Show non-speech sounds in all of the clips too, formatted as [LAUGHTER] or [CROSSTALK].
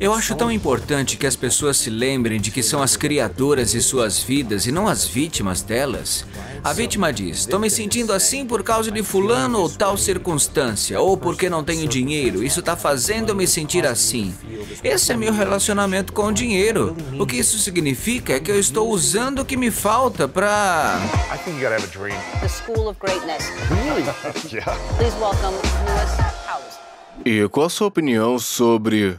Eu acho tão importante que as pessoas se lembrem de que são as criadoras de suas vidas e não as vítimas delas. A vítima diz: estou me sentindo assim por causa de fulano ou tal circunstância, ou porque não tenho dinheiro, isso está fazendo eu me sentir assim. Esse é meu relacionamento com o dinheiro. O que isso significa é que eu estou usando o que me falta para. a [LAUGHS] E qual a sua opinião sobre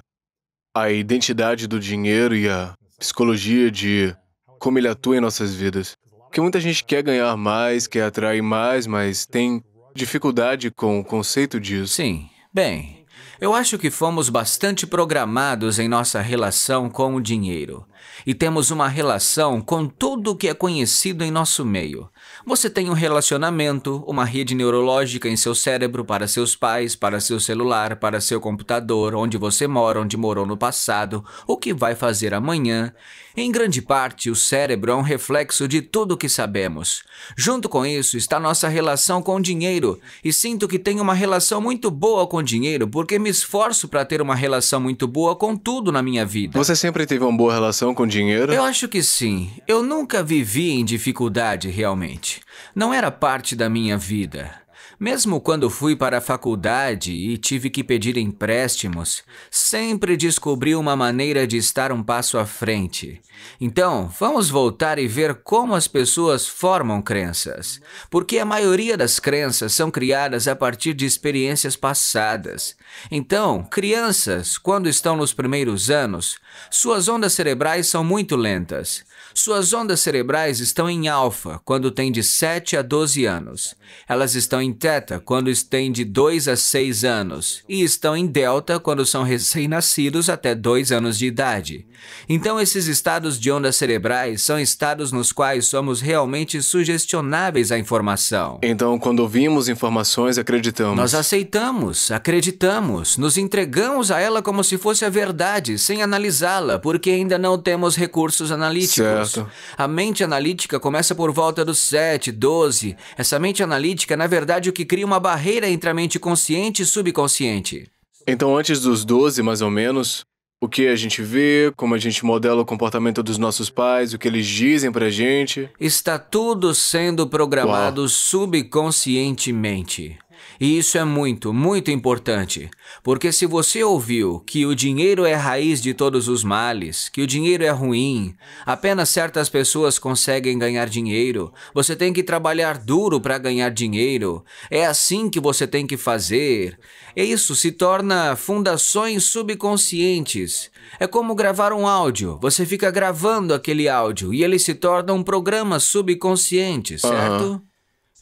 a identidade do dinheiro e a psicologia de como ele atua em nossas vidas. Porque muita gente quer ganhar mais, quer atrair mais, mas tem dificuldade com o conceito disso. Sim. Bem, eu acho que fomos bastante programados em nossa relação com o dinheiro. E temos uma relação com tudo o que é conhecido em nosso meio. Você tem um relacionamento, uma rede neurológica em seu cérebro para seus pais, para seu celular, para seu computador, onde você mora, onde morou no passado, o que vai fazer amanhã. Em grande parte, o cérebro é um reflexo de tudo o que sabemos. Junto com isso está nossa relação com o dinheiro, e sinto que tenho uma relação muito boa com o dinheiro porque me esforço para ter uma relação muito boa com tudo na minha vida. Você sempre teve uma boa relação com o dinheiro? Eu acho que sim. Eu nunca vivi em dificuldade realmente. Não era parte da minha vida. Mesmo quando fui para a faculdade e tive que pedir empréstimos, sempre descobri uma maneira de estar um passo à frente. Então, vamos voltar e ver como as pessoas formam crenças. Porque a maioria das crenças são criadas a partir de experiências passadas. Então, crianças, quando estão nos primeiros anos, suas ondas cerebrais são muito lentas. Suas ondas cerebrais estão em alfa quando tem de 7 a 12 anos. Elas estão em teta quando têm de 2 a 6 anos. E estão em delta quando são recém-nascidos até 2 anos de idade. Então, esses estados de ondas cerebrais são estados nos quais somos realmente sugestionáveis à informação. Então, quando ouvimos informações, acreditamos. Nós aceitamos, acreditamos, nos entregamos a ela como se fosse a verdade, sem analisá-la, porque ainda não temos recursos analíticos. Certo. Certo. A mente analítica começa por volta dos 7, 12. Essa mente analítica, na verdade, é o que cria uma barreira entre a mente consciente e subconsciente. Então, antes dos 12, mais ou menos, o que a gente vê, como a gente modela o comportamento dos nossos pais, o que eles dizem pra gente. Está tudo sendo programado Uau. subconscientemente. E isso é muito, muito importante, porque se você ouviu que o dinheiro é a raiz de todos os males, que o dinheiro é ruim, apenas certas pessoas conseguem ganhar dinheiro, você tem que trabalhar duro para ganhar dinheiro, é assim que você tem que fazer. E isso se torna fundações subconscientes. É como gravar um áudio, você fica gravando aquele áudio e ele se torna um programa subconsciente, certo?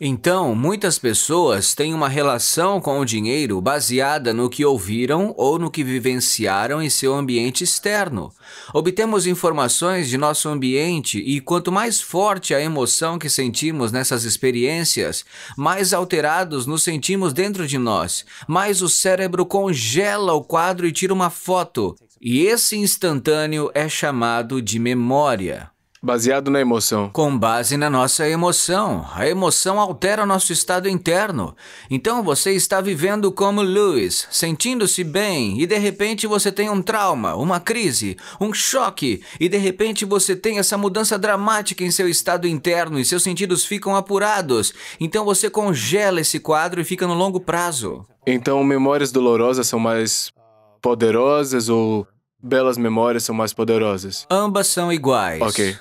Então, muitas pessoas têm uma relação com o dinheiro baseada no que ouviram ou no que vivenciaram em seu ambiente externo. Obtemos informações de nosso ambiente e quanto mais forte a emoção que sentimos nessas experiências, mais alterados nos sentimos dentro de nós, mais o cérebro congela o quadro e tira uma foto. E esse instantâneo é chamado de memória baseado na emoção. Com base na nossa emoção. A emoção altera o nosso estado interno. Então você está vivendo como Lewis, sentindo-se bem, e de repente você tem um trauma, uma crise, um choque, e de repente você tem essa mudança dramática em seu estado interno e seus sentidos ficam apurados. Então você congela esse quadro e fica no longo prazo. Então memórias dolorosas são mais poderosas ou belas memórias são mais poderosas? Ambas são iguais. Ok.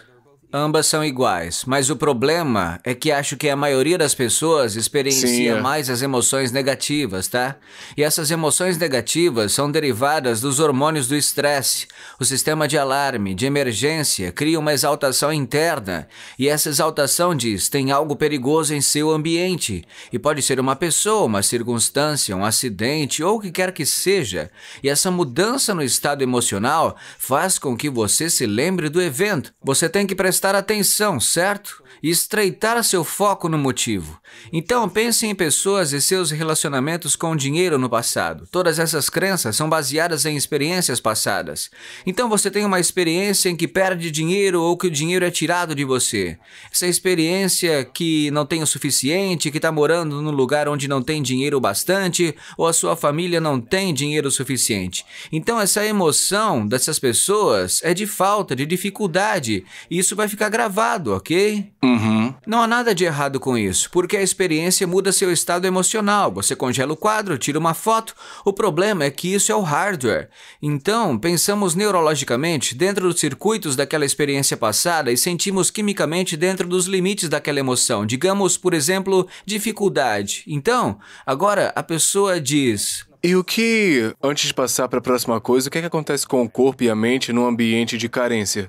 Ambas são iguais, mas o problema é que acho que a maioria das pessoas experiencia Sim, é. mais as emoções negativas, tá? E essas emoções negativas são derivadas dos hormônios do estresse. O sistema de alarme, de emergência, cria uma exaltação interna, e essa exaltação diz: tem algo perigoso em seu ambiente, e pode ser uma pessoa, uma circunstância, um acidente ou o que quer que seja. E essa mudança no estado emocional faz com que você se lembre do evento. Você tem que prestar prestar atenção, certo? E estreitar seu foco no motivo. Então pense em pessoas e seus relacionamentos com dinheiro no passado. Todas essas crenças são baseadas em experiências passadas. Então você tem uma experiência em que perde dinheiro ou que o dinheiro é tirado de você. Essa experiência que não tem o suficiente, que está morando num lugar onde não tem dinheiro bastante, ou a sua família não tem dinheiro suficiente. Então essa emoção dessas pessoas é de falta, de dificuldade. E isso vai ficar gravado, ok? Uhum. Não há nada de errado com isso, porque a experiência muda seu estado emocional. Você congela o quadro, tira uma foto. O problema é que isso é o hardware. Então, pensamos neurologicamente dentro dos circuitos daquela experiência passada e sentimos quimicamente dentro dos limites daquela emoção. Digamos, por exemplo, dificuldade. Então, agora a pessoa diz: e o que, antes de passar para a próxima coisa, o que, é que acontece com o corpo e a mente num ambiente de carência?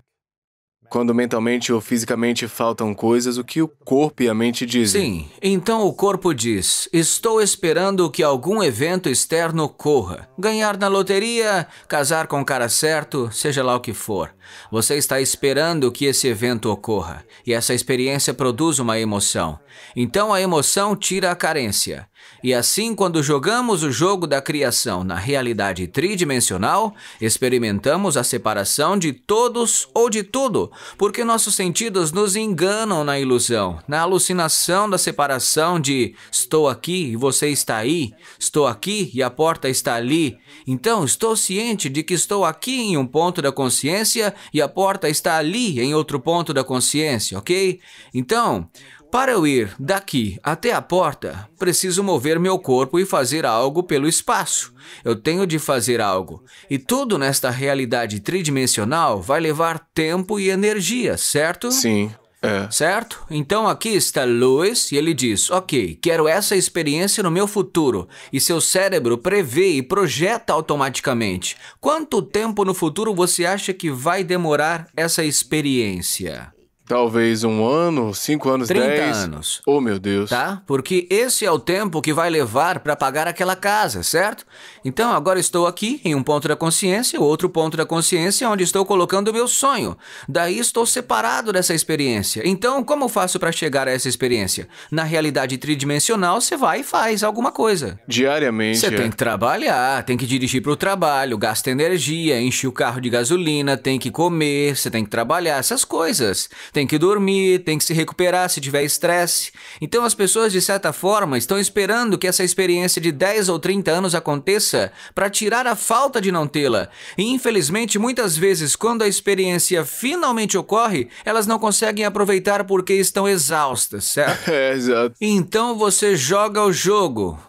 Quando mentalmente ou fisicamente faltam coisas, o que o corpo e a mente dizem? Sim, então o corpo diz: estou esperando que algum evento externo ocorra. Ganhar na loteria, casar com o cara certo, seja lá o que for. Você está esperando que esse evento ocorra. E essa experiência produz uma emoção. Então a emoção tira a carência. E assim, quando jogamos o jogo da criação na realidade tridimensional, experimentamos a separação de todos ou de tudo, porque nossos sentidos nos enganam na ilusão, na alucinação da separação de estou aqui e você está aí, estou aqui e a porta está ali. Então, estou ciente de que estou aqui em um ponto da consciência e a porta está ali em outro ponto da consciência, ok? Então, para eu ir daqui até a porta, preciso mover meu corpo e fazer algo pelo espaço. Eu tenho de fazer algo. E tudo nesta realidade tridimensional vai levar tempo e energia, certo? Sim. É. Certo? Então aqui está Lewis e ele diz: Ok, quero essa experiência no meu futuro. E seu cérebro prevê e projeta automaticamente. Quanto tempo no futuro você acha que vai demorar essa experiência? Talvez um ano, cinco anos, 30 dez. anos. Oh, meu Deus. Tá? Porque esse é o tempo que vai levar para pagar aquela casa, certo? Então agora estou aqui em um ponto da consciência, outro ponto da consciência onde estou colocando o meu sonho. Daí estou separado dessa experiência. Então, como faço para chegar a essa experiência? Na realidade tridimensional, você vai e faz alguma coisa. Diariamente. Você é. tem que trabalhar, tem que dirigir para o trabalho, gasta energia, enche o carro de gasolina, tem que comer, você tem que trabalhar, essas coisas tem que dormir, tem que se recuperar se tiver estresse. Então as pessoas, de certa forma, estão esperando que essa experiência de 10 ou 30 anos aconteça para tirar a falta de não tê-la. E infelizmente, muitas vezes, quando a experiência finalmente ocorre, elas não conseguem aproveitar porque estão exaustas, certo? [LAUGHS] É, exato. Então você joga o jogo.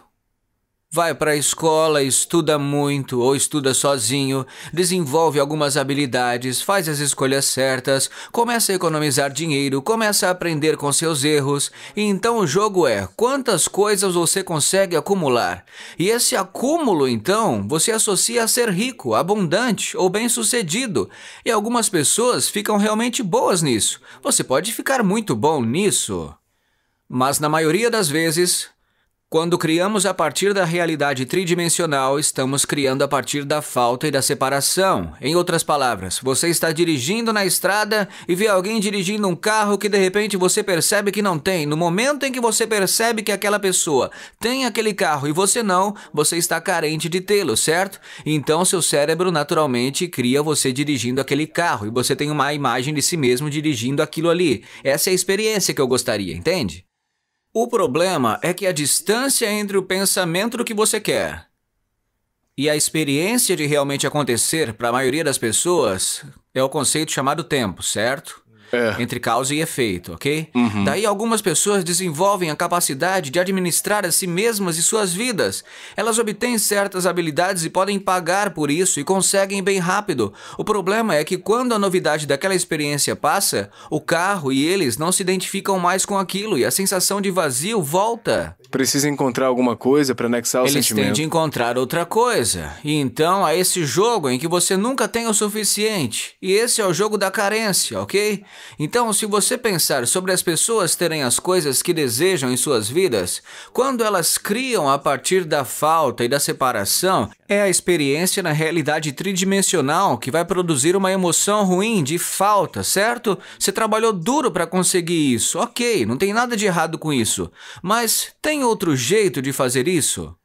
Vai para a escola, estuda muito ou estuda sozinho, desenvolve algumas habilidades, faz as escolhas certas, começa a economizar dinheiro, começa a aprender com seus erros. E então o jogo é quantas coisas você consegue acumular. E esse acúmulo, então, você associa a ser rico, abundante ou bem-sucedido. E algumas pessoas ficam realmente boas nisso. Você pode ficar muito bom nisso. Mas na maioria das vezes, quando criamos a partir da realidade tridimensional, estamos criando a partir da falta e da separação. Em outras palavras, você está dirigindo na estrada e vê alguém dirigindo um carro que de repente você percebe que não tem. No momento em que você percebe que aquela pessoa tem aquele carro e você não, você está carente de tê-lo, certo? Então seu cérebro naturalmente cria você dirigindo aquele carro e você tem uma imagem de si mesmo dirigindo aquilo ali. Essa é a experiência que eu gostaria, entende? O problema é que a distância entre o pensamento do que você quer e a experiência de realmente acontecer para a maioria das pessoas é o conceito chamado tempo, certo? é. entre causa e efeito, ok? Uhum. Daí algumas pessoas desenvolvem a capacidade de administrar a si mesmas e suas vidas. Elas obtêm certas habilidades e podem pagar por isso e conseguem bem rápido. O problema é que quando a novidade daquela experiência passa, o carro e eles não se identificam mais com aquilo e a sensação de vazio volta. Precisa encontrar alguma coisa para anexar o Eles sentimento. Eles têm de encontrar outra coisa. E então há esse jogo em que você nunca tem o suficiente. E esse é o jogo da carência, ok? Então, se você pensar sobre as pessoas terem as coisas que desejam em suas vidas, quando elas criam a partir da falta e da separação, é a experiência na realidade tridimensional que vai produzir uma emoção ruim de falta, certo? Você trabalhou duro para conseguir isso, ok, não tem nada de errado com isso. Mas tem outro jeito de fazer isso?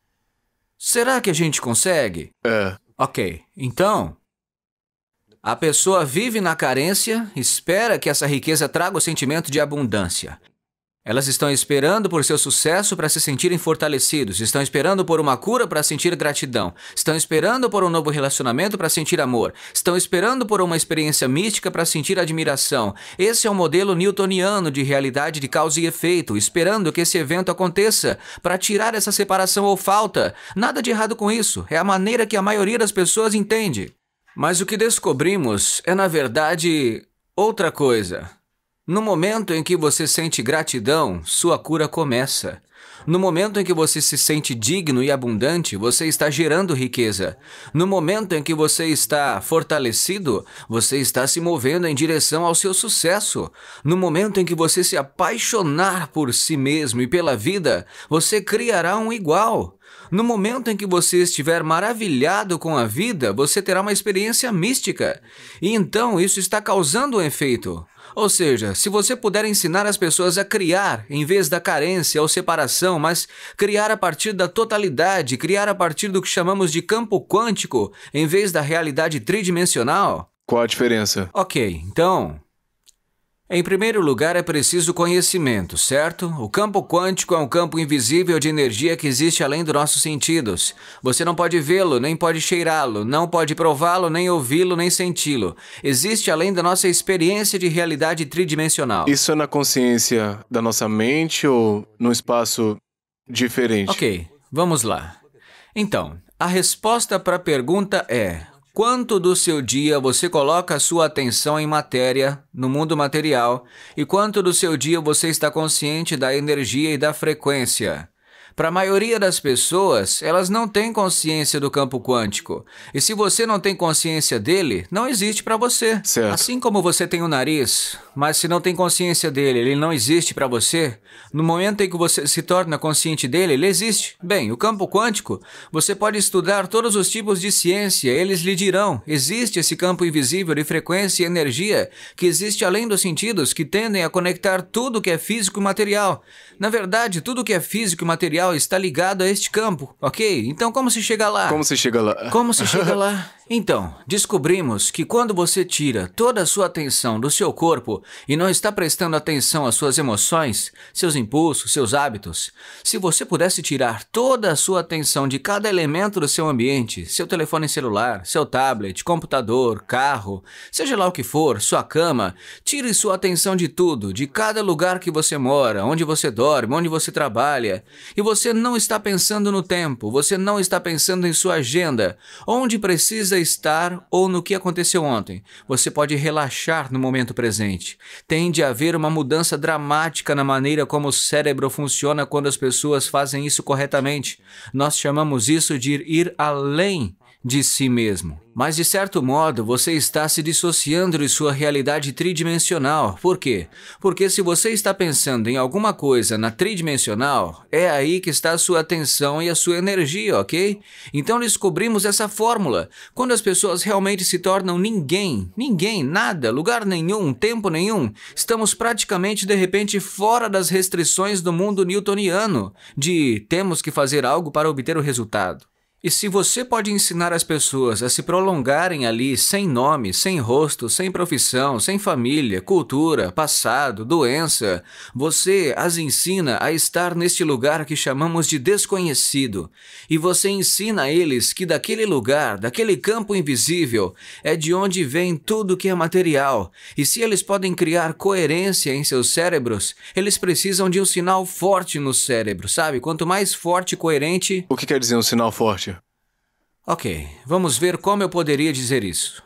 Será que a gente consegue? É. Ok, então. A pessoa vive na carência, espera que essa riqueza traga o sentimento de abundância. Elas estão esperando por seu sucesso para se sentirem fortalecidos, estão esperando por uma cura para sentir gratidão, estão esperando por um novo relacionamento para sentir amor, estão esperando por uma experiência mística para sentir admiração. Esse é o um modelo newtoniano de realidade de causa e efeito, esperando que esse evento aconteça para tirar essa separação ou falta. Nada de errado com isso, é a maneira que a maioria das pessoas entende. Mas o que descobrimos é, na verdade, outra coisa. No momento em que você sente gratidão, sua cura começa. No momento em que você se sente digno e abundante, você está gerando riqueza. No momento em que você está fortalecido, você está se movendo em direção ao seu sucesso. No momento em que você se apaixonar por si mesmo e pela vida, você criará um igual. No momento em que você estiver maravilhado com a vida, você terá uma experiência mística. E então isso está causando um efeito. Ou seja, se você puder ensinar as pessoas a criar em vez da carência ou separação, mas criar a partir da totalidade, criar a partir do que chamamos de campo quântico em vez da realidade tridimensional. Qual a diferença? Ok, então, em primeiro lugar, é preciso conhecimento, certo? O campo quântico é um campo invisível de energia que existe além dos nossos sentidos. Você não pode vê-lo, nem pode cheirá-lo, não pode prová-lo, nem ouvi-lo, nem senti-lo. Existe além da nossa experiência de realidade tridimensional. Isso é na consciência da nossa mente ou num espaço diferente? Ok, vamos lá. Então, a resposta para a pergunta é: Quanto do seu dia você coloca sua atenção em matéria, no mundo material, e quanto do seu dia você está consciente da energia e da frequência? Para a maioria das pessoas, elas não têm consciência do campo quântico. E se você não tem consciência dele, não existe para você. Certo. Assim como você tem o um nariz, mas se não tem consciência dele, ele não existe para você, no momento em que você se torna consciente dele, ele existe. Bem, o campo quântico, você pode estudar todos os tipos de ciência, eles lhe dirão: existe esse campo invisível de frequência e energia que existe além dos sentidos que tendem a conectar tudo que é físico e material. Na verdade, tudo que é físico e material está ligado a este campo, ok? Então como se chega lá? Como se chega lá? Como se chega lá? [LAUGHS] Então, descobrimos que quando você tira toda a sua atenção do seu corpo e não está prestando atenção às suas emoções, seus impulsos, seus hábitos, se você pudesse tirar toda a sua atenção de cada elemento do seu ambiente, seu telefone celular, seu tablet, computador, carro, seja lá o que for, sua cama, tire sua atenção de tudo, de cada lugar que você mora, onde você dorme, onde você trabalha, e você não está pensando no tempo, você não está pensando em sua agenda, onde precisa estar ou no que aconteceu ontem. Você pode relaxar no momento presente. Tende a haver uma mudança dramática na maneira como o cérebro funciona quando as pessoas fazem isso corretamente. Nós chamamos isso de ir além de si mesmo. Mas, de certo modo, você está se dissociando de sua realidade tridimensional. Por quê? Porque se você está pensando em alguma coisa na tridimensional, é aí que está a sua atenção e a sua energia, ok? Então descobrimos essa fórmula. Quando as pessoas realmente se tornam ninguém, ninguém, nada, lugar nenhum, tempo nenhum, estamos praticamente de repente fora das restrições do mundo newtoniano de temos que fazer algo para obter o resultado. E se você pode ensinar as pessoas a se prolongarem ali sem nome, sem rosto, sem profissão, sem família, cultura, passado, doença, você as ensina a estar neste lugar que chamamos de desconhecido. E você ensina a eles que daquele lugar, daquele campo invisível, é de onde vem tudo que é material. E se eles podem criar coerência em seus cérebros, eles precisam de um sinal forte no cérebro, sabe? Quanto mais forte e coerente. O que quer dizer um sinal forte? Ok, vamos ver como eu poderia dizer isso.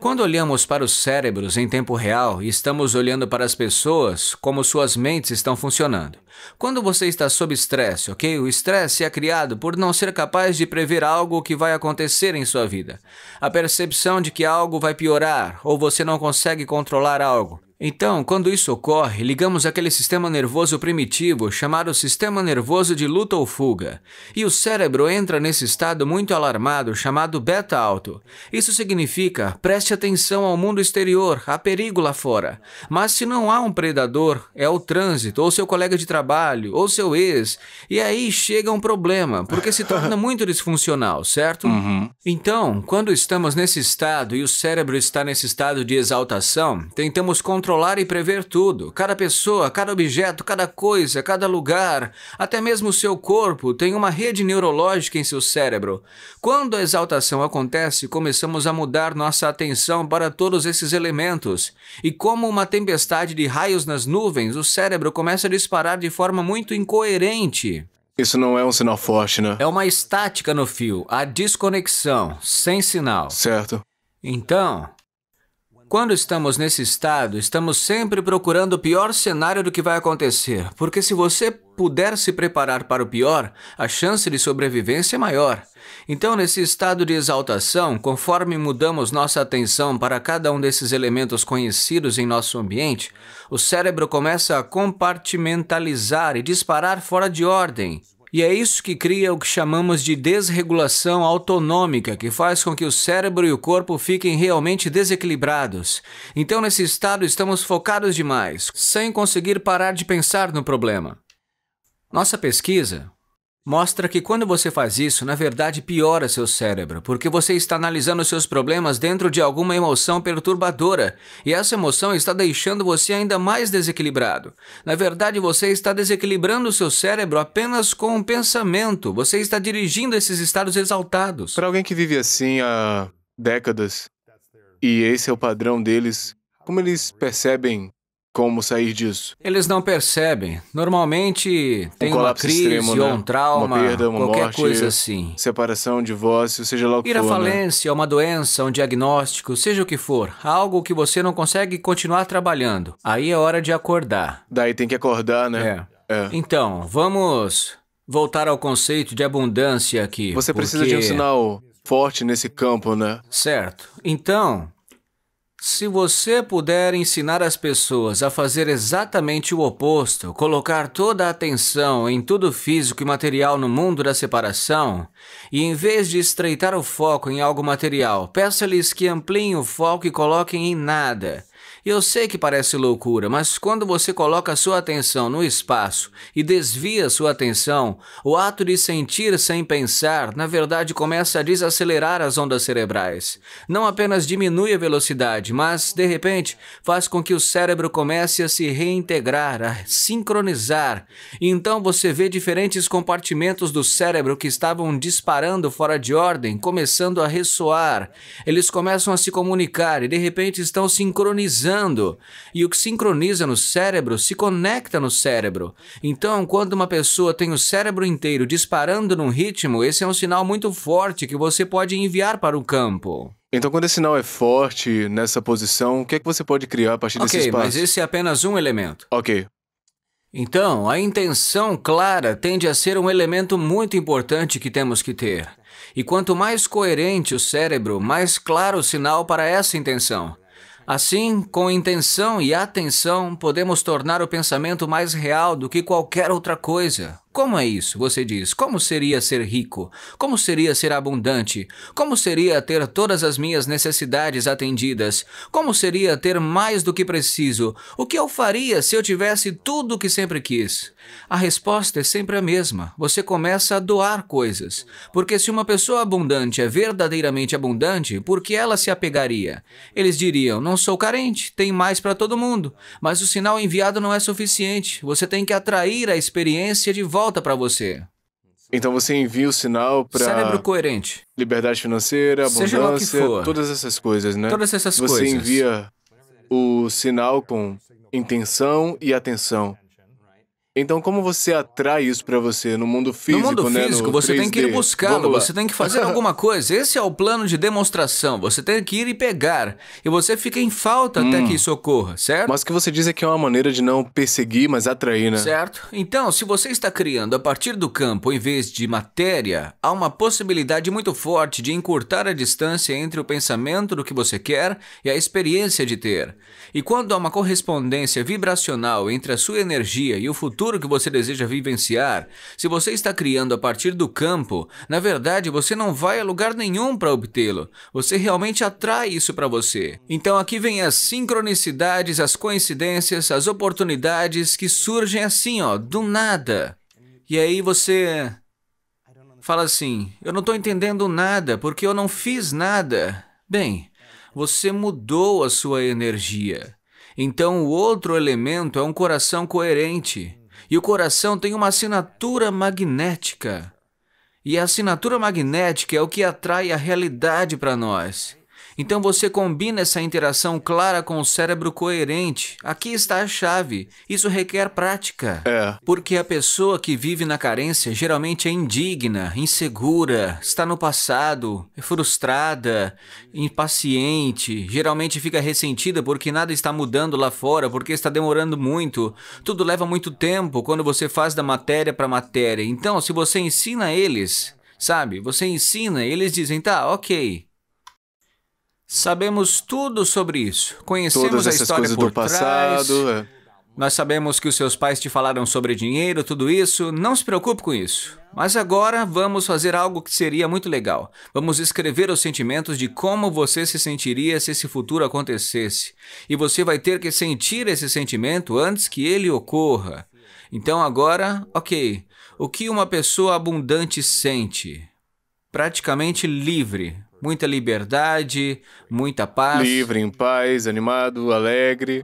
Quando olhamos para os cérebros em tempo real e estamos olhando para as pessoas, como suas mentes estão funcionando. Quando você está sob estresse, ok? O estresse é criado por não ser capaz de prever algo que vai acontecer em sua vida. A percepção de que algo vai piorar ou você não consegue controlar algo. Então, quando isso ocorre, ligamos aquele sistema nervoso primitivo, chamado sistema nervoso de luta ou fuga, e o cérebro entra nesse estado muito alarmado chamado beta-alto. Isso significa preste atenção ao mundo exterior, há perigo lá fora. Mas se não há um predador, é o trânsito, ou seu colega de trabalho, ou seu ex, e aí chega um problema, porque se torna [LAUGHS] muito disfuncional, certo? Uhum. Então, quando estamos nesse estado e o cérebro está nesse estado de exaltação, tentamos controlar controlar e prever tudo. Cada pessoa, cada objeto, cada coisa, cada lugar, até mesmo seu corpo tem uma rede neurológica em seu cérebro. Quando a exaltação acontece, começamos a mudar nossa atenção para todos esses elementos. E como uma tempestade de raios nas nuvens, o cérebro começa a disparar de forma muito incoerente. Isso não é um sinal forte, né? É uma estática no fio, a desconexão, sem sinal. Certo. Então, quando estamos nesse estado, estamos sempre procurando o pior cenário do que vai acontecer, porque se você puder se preparar para o pior, a chance de sobrevivência é maior. Então, nesse estado de exaltação, conforme mudamos nossa atenção para cada um desses elementos conhecidos em nosso ambiente, o cérebro começa a compartimentalizar e disparar fora de ordem, e é isso que cria o que chamamos de desregulação autonômica, que faz com que o cérebro e o corpo fiquem realmente desequilibrados. Então, nesse estado, estamos focados demais, sem conseguir parar de pensar no problema. Nossa pesquisa mostra que quando você faz isso, na verdade piora seu cérebro, porque você está analisando seus problemas dentro de alguma emoção perturbadora, e essa emoção está deixando você ainda mais desequilibrado. Na verdade, você está desequilibrando seu cérebro apenas com um pensamento, você está dirigindo esses estados exaltados. Para alguém que vive assim há décadas, e esse é o padrão deles, como eles percebem como sair disso. Eles não percebem. Normalmente tem um uma crise extremo, né? ou um trauma, uma perda, uma qualquer morte, coisa assim. Separação, divórcio, seja lá o que Ir for. Ir né? à falência, né? uma doença, um diagnóstico, seja o que for. Algo que você não consegue continuar trabalhando. Aí é hora de acordar. Daí tem que acordar, né? É. é. Então, vamos voltar ao conceito de abundância aqui. Você porque... precisa de um sinal forte nesse campo, né? Certo. Então, se você puder ensinar as pessoas a fazer exatamente o oposto, colocar toda a atenção em tudo físico e material no mundo da separação, e em vez de estreitar o foco em algo material, peça-lhes que ampliem o foco e coloquem em nada, eu sei que parece loucura, mas quando você coloca sua atenção no espaço e desvia sua atenção, o ato de sentir sem pensar, na verdade, começa a desacelerar as ondas cerebrais. Não apenas diminui a velocidade, mas, de repente, faz com que o cérebro comece a se reintegrar, a sincronizar. Então você vê diferentes compartimentos do cérebro que estavam disparando fora de ordem, começando a ressoar. Eles começam a se comunicar e, de repente, estão sincronizando sincronizando. E o que sincroniza no cérebro se conecta no cérebro. Então, quando uma pessoa tem o cérebro inteiro disparando num ritmo, esse é um sinal muito forte que você pode enviar para o campo. Então, quando esse sinal é forte nessa posição, o que é que você pode criar a partir okay, desse espaço? mas esse é apenas um elemento. Ok. Então, a intenção clara tende a ser um elemento muito importante que temos que ter. E quanto mais coerente o cérebro, mais claro o sinal para essa intenção. Assim, com intenção e atenção, podemos tornar o pensamento mais real do que qualquer outra coisa. Como é isso? Você diz: Como seria ser rico? Como seria ser abundante? Como seria ter todas as minhas necessidades atendidas? Como seria ter mais do que preciso? O que eu faria se eu tivesse tudo o que sempre quis? A resposta é sempre a mesma. Você começa a doar coisas. Porque se uma pessoa abundante é verdadeiramente abundante, por que ela se apegaria? Eles diriam: Não sou carente, tem mais para todo mundo. Mas o sinal enviado não é suficiente. Você tem que atrair a experiência de volta volta para você. Então você envia o sinal para cérebro coerente, liberdade financeira, abundância, todas essas coisas, né? Todas essas você coisas. Você envia o sinal com intenção e atenção. Então, como você atrai isso para você no mundo físico? No mundo físico, né? no você 3D. tem que ir buscá-lo, você tem que fazer [LAUGHS] alguma coisa. Esse é o plano de demonstração. Você tem que ir e pegar. E você fica em falta hum. até que isso ocorra, certo? Mas o que você diz é que é uma maneira de não perseguir, mas atrair, né? Certo. Então, se você está criando a partir do campo em vez de matéria, há uma possibilidade muito forte de encurtar a distância entre o pensamento do que você quer e a experiência de ter. E quando há uma correspondência vibracional entre a sua energia e o futuro, futuro que você deseja vivenciar, se você está criando a partir do campo, na verdade você não vai a lugar nenhum para obtê-lo. Você realmente atrai isso para você. Então aqui vem as sincronicidades, as coincidências, as oportunidades que surgem assim, ó, do nada. E aí você fala assim: Eu não estou entendendo nada porque eu não fiz nada. Bem, você mudou a sua energia. Então, o outro elemento é um coração coerente. E o coração tem uma assinatura magnética. E a assinatura magnética é o que atrai a realidade para nós. Então você combina essa interação clara com o cérebro coerente. Aqui está a chave. Isso requer prática. É. Porque a pessoa que vive na carência geralmente é indigna, insegura, está no passado, é frustrada, impaciente, geralmente fica ressentida porque nada está mudando lá fora, porque está demorando muito. Tudo leva muito tempo quando você faz da matéria para matéria. Então, se você ensina eles, sabe? Você ensina, eles dizem, tá, ok. Sabemos tudo sobre isso. Conhecemos a história por trás. Passado, é. Nós sabemos que os seus pais te falaram sobre dinheiro, tudo isso. Não se preocupe com isso. Mas agora vamos fazer algo que seria muito legal. Vamos escrever os sentimentos de como você se sentiria se esse futuro acontecesse. E você vai ter que sentir esse sentimento antes que ele ocorra. Então agora, ok. O que uma pessoa abundante sente? Praticamente livre, Muita liberdade, muita paz. Livre, em paz, animado, alegre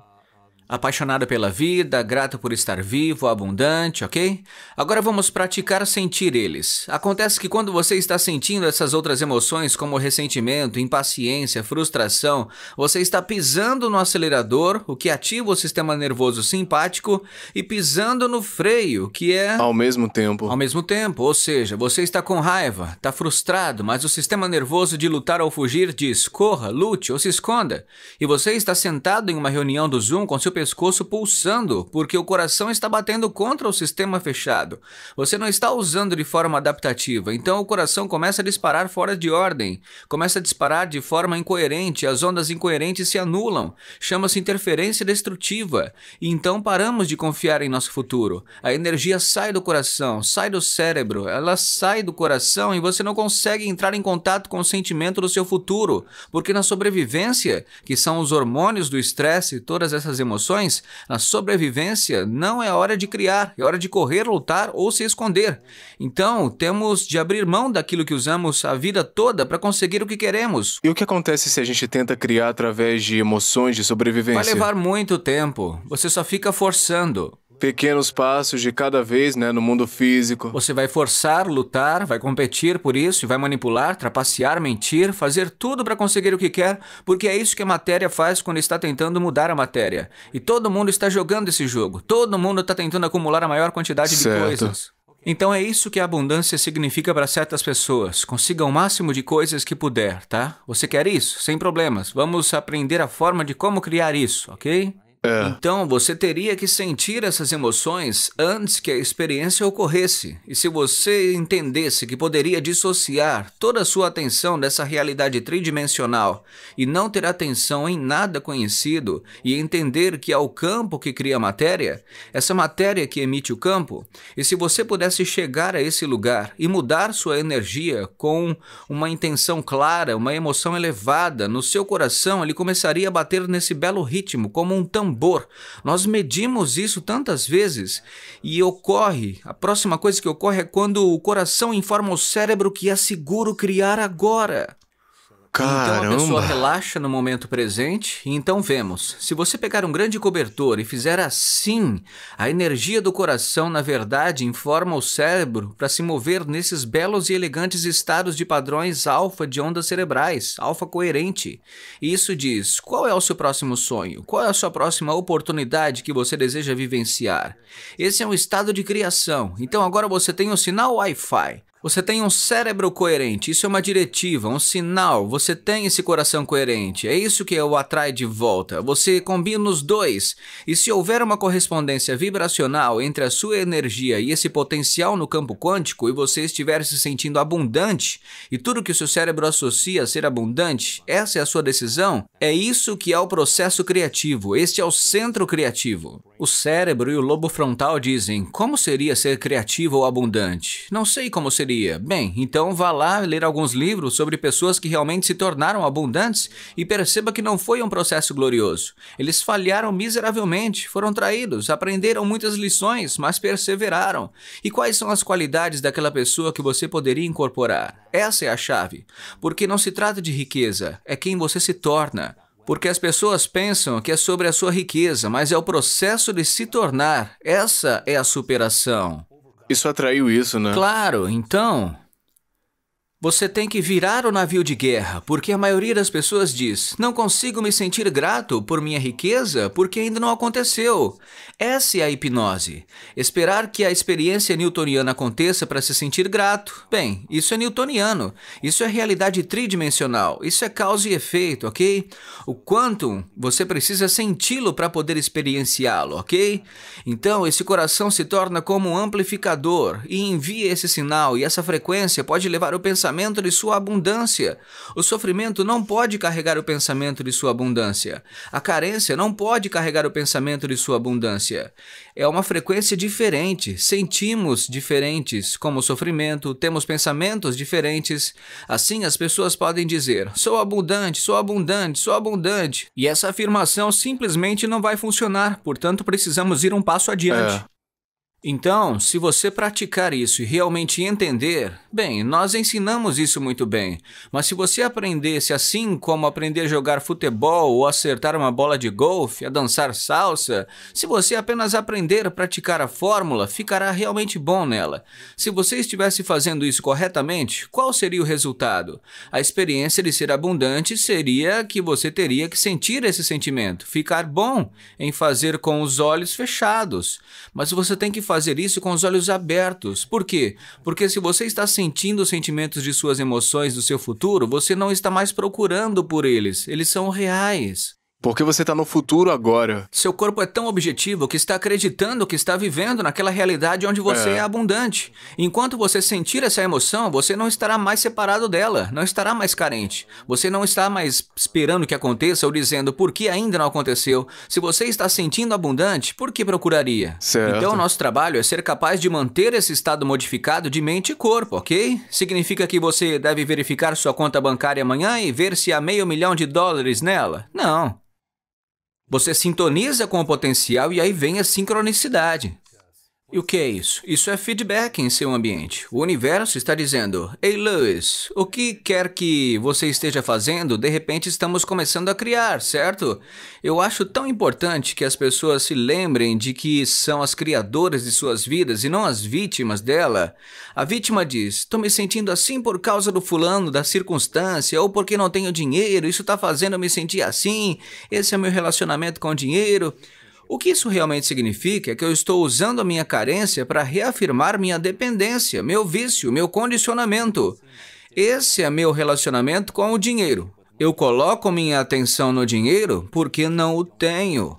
apaixonado pela vida, grato por estar vivo, abundante, ok? Agora vamos praticar sentir eles. Acontece que quando você está sentindo essas outras emoções, como ressentimento, impaciência, frustração, você está pisando no acelerador, o que ativa o sistema nervoso simpático, e pisando no freio, que é. Ao mesmo tempo. Ao mesmo tempo, ou seja, você está com raiva, está frustrado, mas o sistema nervoso de lutar ou fugir diz: corra, lute ou se esconda. E você está sentado em uma reunião do Zoom com seu pescoço pulsando, porque o coração está batendo contra o sistema fechado. Você não está usando de forma adaptativa, então o coração começa a disparar fora de ordem, começa a disparar de forma incoerente, as ondas incoerentes se anulam, chama-se interferência destrutiva. E então paramos de confiar em nosso futuro. A energia sai do coração, sai do cérebro, ela sai do coração e você não consegue entrar em contato com o sentimento do seu futuro, porque na sobrevivência, que são os hormônios do estresse, todas essas emoções, emoções, na sobrevivência, não é hora de criar, é hora de correr, lutar ou se esconder. Então, temos de abrir mão daquilo que usamos a vida toda para conseguir o que queremos. E o que acontece se a gente tenta criar através de emoções de sobrevivência? Vai levar muito tempo. Você só fica forçando pequenos passos de cada vez, né, no mundo físico. Você vai forçar, lutar, vai competir por isso, vai manipular, trapacear, mentir, fazer tudo para conseguir o que quer, porque é isso que a matéria faz quando está tentando mudar a matéria. E todo mundo está jogando esse jogo. Todo mundo está tentando acumular a maior quantidade certo. de coisas. Então é isso que a abundância significa para certas pessoas. Consiga o máximo de coisas que puder, tá? Você quer isso? Sem problemas. Vamos aprender a forma de como criar isso, ok? É. Então você teria que sentir essas emoções antes que a experiência ocorresse. E se você entendesse que poderia dissociar toda a sua atenção dessa realidade tridimensional e não ter atenção em nada conhecido e entender que é o campo que cria a matéria, essa matéria que emite o campo, e se você pudesse chegar a esse lugar e mudar sua energia com uma intenção clara, uma emoção elevada, no seu coração ele começaria a bater nesse belo ritmo como um tambor tambor. Nós medimos isso tantas vezes e ocorre. A próxima coisa que ocorre é quando o coração informa o cérebro que é seguro criar agora. Caramba. Então a pessoa relaxa no momento presente e então vemos. Se você pegar um grande cobertor e fizer assim, a energia do coração, na verdade, informa o cérebro para se mover nesses belos e elegantes estados de padrões alfa de ondas cerebrais, alfa coerente. E isso diz: qual é o seu próximo sonho? Qual é a sua próxima oportunidade que você deseja vivenciar? Esse é um estado de criação. Então agora você tem o sinal Wi-Fi. Você tem um cérebro coerente, isso é uma diretiva, um sinal. Você tem esse coração coerente, é isso que o atrai de volta. Você combina os dois. E se houver uma correspondência vibracional entre a sua energia e esse potencial no campo quântico e você estiver se sentindo abundante e tudo que o seu cérebro associa a ser abundante, essa é a sua decisão, é isso que é o processo criativo. Este é o centro criativo. O cérebro e o lobo frontal dizem: como seria ser criativo ou abundante? Não sei como seria teoria? Bem, então vá lá ler alguns livros sobre pessoas que realmente se tornaram abundantes e perceba que não foi um processo glorioso. Eles falharam miseravelmente, foram traídos, aprenderam muitas lições, mas perseveraram. E quais são as qualidades daquela pessoa que você poderia incorporar? Essa é a chave. Porque não se trata de riqueza, é quem você se torna. Porque as pessoas pensam que é sobre a sua riqueza, mas é o processo de se tornar. Essa é a superação. Isso atraiu isso, né? Claro, então. Você tem que virar o navio de guerra, porque a maioria das pessoas diz: não consigo me sentir grato por minha riqueza porque ainda não aconteceu. Essa é a hipnose. Esperar que a experiência newtoniana aconteça para se sentir grato. Bem, isso é newtoniano. Isso é realidade tridimensional. Isso é causa e efeito, ok? O quantum, você precisa senti-lo para poder experienciá-lo, ok? Então, esse coração se torna como um amplificador e envia esse sinal, e essa frequência pode levar o pensamento pensamento de sua abundância. O sofrimento não pode carregar o pensamento de sua abundância. A carência não pode carregar o pensamento de sua abundância. É uma frequência diferente, sentimos diferentes, como o sofrimento, temos pensamentos diferentes. Assim, as pessoas podem dizer: sou abundante, sou abundante, sou abundante. E essa afirmação simplesmente não vai funcionar, portanto, precisamos ir um passo adiante. É. Então, se você praticar isso e realmente entender, Bem, nós ensinamos isso muito bem, mas se você aprendesse assim como aprender a jogar futebol ou acertar uma bola de golfe, a dançar salsa, se você apenas aprender a praticar a fórmula, ficará realmente bom nela. Se você estivesse fazendo isso corretamente, qual seria o resultado? A experiência de ser abundante seria que você teria que sentir esse sentimento, ficar bom em fazer com os olhos fechados. Mas você tem que fazer isso com os olhos abertos. Por quê? Porque se você está sentindo sentindo os sentimentos de suas emoções do seu futuro, você não está mais procurando por eles, eles são reais. Porque você está no futuro agora. Seu corpo é tão objetivo que está acreditando que está vivendo naquela realidade onde você é. é. abundante. Enquanto você sentir essa emoção, você não estará mais separado dela, não estará mais carente. Você não está mais esperando que aconteça ou dizendo por que ainda não aconteceu. Se você está sentindo abundante, por que procuraria? Certo. Então, nosso trabalho é ser capaz de manter esse estado modificado de mente e corpo, ok? Significa que você deve verificar sua conta bancária amanhã e ver se há meio milhão de dólares nela? Não. Você sintoniza com o potencial e aí vem a sincronicidade. E o que é isso? Isso é feedback em seu ambiente. O universo está dizendo: Ei, Lewis, o que quer que você esteja fazendo, de repente estamos começando a criar, certo? Eu acho tão importante que as pessoas se lembrem de que são as criadoras de suas vidas e não as vítimas dela. A vítima diz: Estou me sentindo assim por causa do fulano, da circunstância, ou porque não tenho dinheiro, isso está fazendo eu me sentir assim, esse é meu relacionamento com o dinheiro. O que isso realmente significa é que eu estou usando a minha carência para reafirmar minha dependência, meu vício, meu condicionamento. Esse é meu relacionamento com o dinheiro. Eu coloco minha atenção no dinheiro porque não o tenho.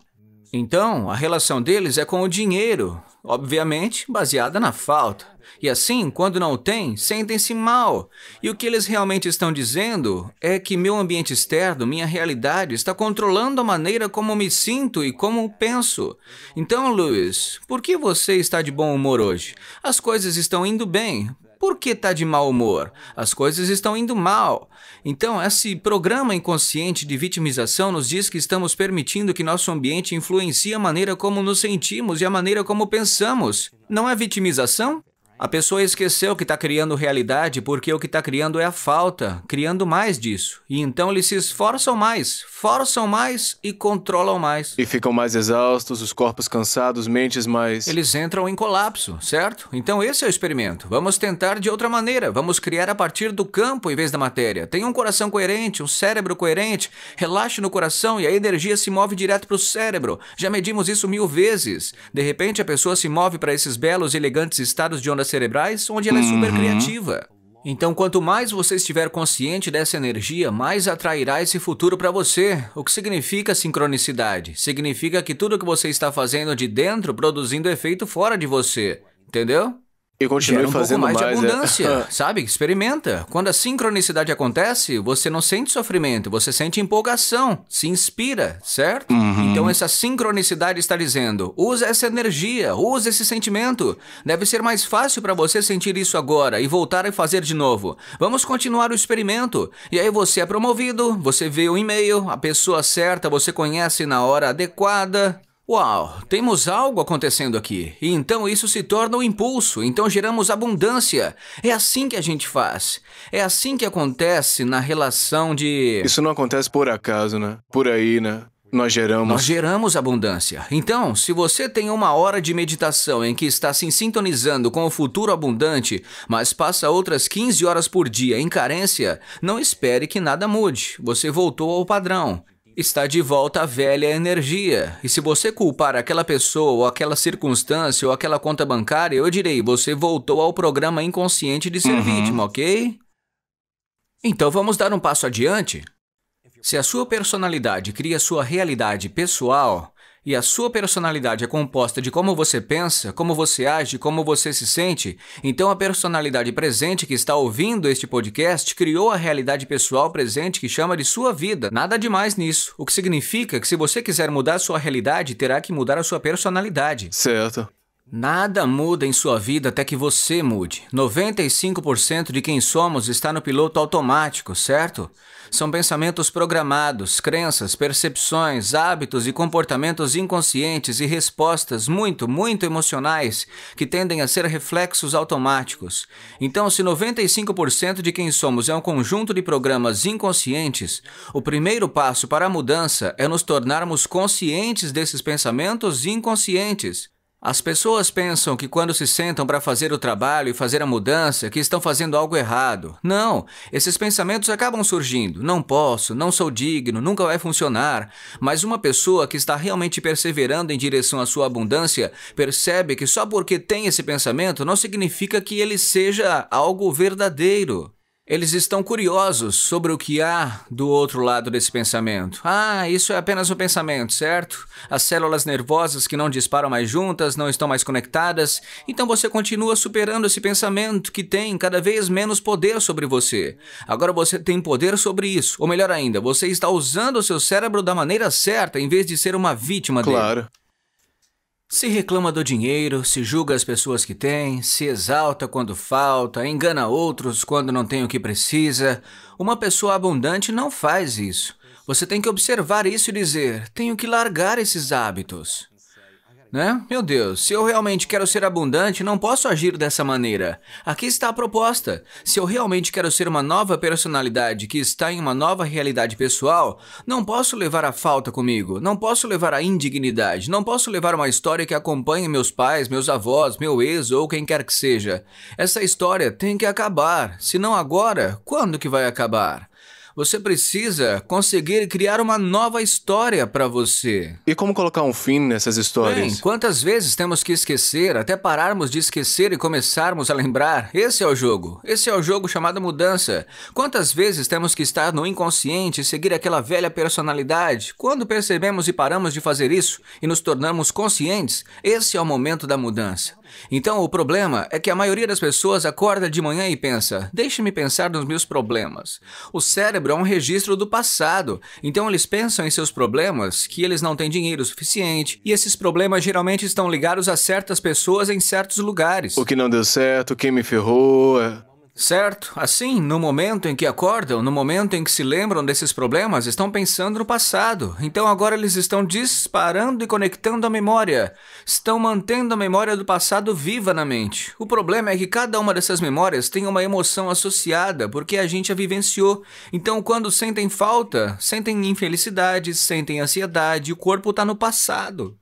Então, a relação deles é com o dinheiro, obviamente baseada na falta e assim, quando não têm, sentem-se mal. E o que eles realmente estão dizendo é que meu ambiente externo, minha realidade, está controlando a maneira como me sinto e como penso. Então, Luiz, por que você está de bom humor hoje? As coisas estão indo bem. Por que está de mau humor? As coisas estão indo mal. Então, esse programa inconsciente de vitimização nos diz que estamos permitindo que nosso ambiente influencie a maneira como nos sentimos e a maneira como pensamos. Não é vitimização? A pessoa esqueceu que está criando realidade porque o que está criando é a falta, criando mais disso. E então eles se esforçam mais, forçam mais e controlam mais. E ficam mais exaustos, os corpos cansados, mentes mais. Eles entram em colapso, certo? Então esse é o experimento. Vamos tentar de outra maneira. Vamos criar a partir do campo em vez da matéria. Tenha um coração coerente, um cérebro coerente. Relaxe no coração e a energia se move direto para o cérebro. Já medimos isso mil vezes. De repente a pessoa se move para esses belos e elegantes estados de onda ondas cerebrais, onde ela é super uhum. criativa. Então, quanto mais você estiver consciente dessa energia, mais atrairá esse futuro para você. O que significa sincronicidade? Significa que tudo que você está fazendo de dentro produzindo efeito fora de você. Entendeu? E continue um fazendo mais, mais de é. abundância, é. [LAUGHS] sabe? Experimenta. Quando a sincronicidade acontece, você não sente sofrimento, você sente empolgação, se inspira, certo? Uhum. Então essa sincronicidade está dizendo: usa essa energia, usa esse sentimento. Deve ser mais fácil para você sentir isso agora e voltar a fazer de novo. Vamos continuar o experimento. E aí você é promovido, você vê o e-mail, a pessoa certa, você conhece na hora adequada, Uau, temos algo acontecendo aqui. E então isso se torna o um impulso, então geramos abundância. É assim que a gente faz. É assim que acontece na relação de. Isso não acontece por acaso, né? Por aí, né? Nós geramos. Nós geramos abundância. Então, se você tem uma hora de meditação em que está se sintonizando com o futuro abundante, mas passa outras 15 horas por dia em carência, não espere que nada mude. Você voltou ao padrão está de volta a velha energia. E se você culpar aquela pessoa, ou aquela circunstância, ou aquela conta bancária, eu direi, você voltou ao programa inconsciente de ser uhum. vítima, ok? Então vamos dar um passo adiante? Se a sua personalidade cria sua realidade pessoal, e a sua personalidade é composta de como você pensa, como você age, como você se sente, então a personalidade presente que está ouvindo este podcast criou a realidade pessoal presente que chama de sua vida. Nada demais nisso. O que significa que se você quiser mudar sua realidade, terá que mudar a sua personalidade. Certo. Nada muda em sua vida até que você mude. 95% de quem somos está no piloto automático, certo? São pensamentos programados, crenças, percepções, hábitos e comportamentos inconscientes e respostas muito, muito emocionais que tendem a ser reflexos automáticos. Então, se 95% de quem somos é um conjunto de programas inconscientes, o primeiro passo para a mudança é nos tornarmos conscientes desses pensamentos inconscientes. As pessoas pensam que quando se sentam para fazer o trabalho e fazer a mudança, que estão fazendo algo errado. Não, esses pensamentos acabam surgindo. Não posso, não sou digno, nunca vai funcionar. Mas uma pessoa que está realmente perseverando em direção à sua abundância percebe que só porque tem esse pensamento não significa que ele seja algo verdadeiro. Eles estão curiosos sobre o que há do outro lado desse pensamento. Ah, isso é apenas um pensamento, certo? As células nervosas que não disparam mais juntas, não estão mais conectadas. Então você continua superando esse pensamento que tem cada vez menos poder sobre você. Agora você tem poder sobre isso. Ou melhor ainda, você está usando o seu cérebro da maneira certa em vez de ser uma vítima claro. dele. Claro. Se reclama do dinheiro, se julga as pessoas que tem, se exalta quando falta, engana outros quando não tem o que precisa. Uma pessoa abundante não faz isso. Você tem que observar isso e dizer: tenho que largar esses hábitos né? Meu Deus, se eu realmente quero ser abundante, não posso agir dessa maneira. Aqui está a proposta. Se eu realmente quero ser uma nova personalidade que está em uma nova realidade pessoal, não posso levar a falta comigo, não posso levar a indignidade, não posso levar uma história que acompanhe meus pais, meus avós, meu ex ou quem quer que seja. Essa história tem que acabar, se não agora, quando que vai acabar? Você precisa conseguir criar uma nova história para você. E como colocar um fim nessas histórias? Bem, quantas vezes temos que esquecer até pararmos de esquecer e começarmos a lembrar? Esse é o jogo. Esse é o jogo chamado mudança. Quantas vezes temos que estar no inconsciente e seguir aquela velha personalidade? Quando percebemos e paramos de fazer isso e nos tornamos conscientes, esse é o momento da mudança. Então, o problema é que a maioria das pessoas acorda de manhã e pensa: deixe-me pensar nos meus problemas. O cérebro é um registro do passado, então eles pensam em seus problemas, que eles não têm dinheiro suficiente, e esses problemas geralmente estão ligados a certas pessoas em certos lugares. O que não deu certo, quem me ferrou. É... Certo? Assim, no momento em que acordam, no momento em que se lembram desses problemas, estão pensando no passado. Então agora eles estão disparando e conectando a memória. Estão mantendo a memória do passado viva na mente. O problema é que cada uma dessas memórias tem uma emoção associada, porque a gente a vivenciou. Então quando sentem falta, sentem infelicidade, sentem ansiedade, o corpo está no passado.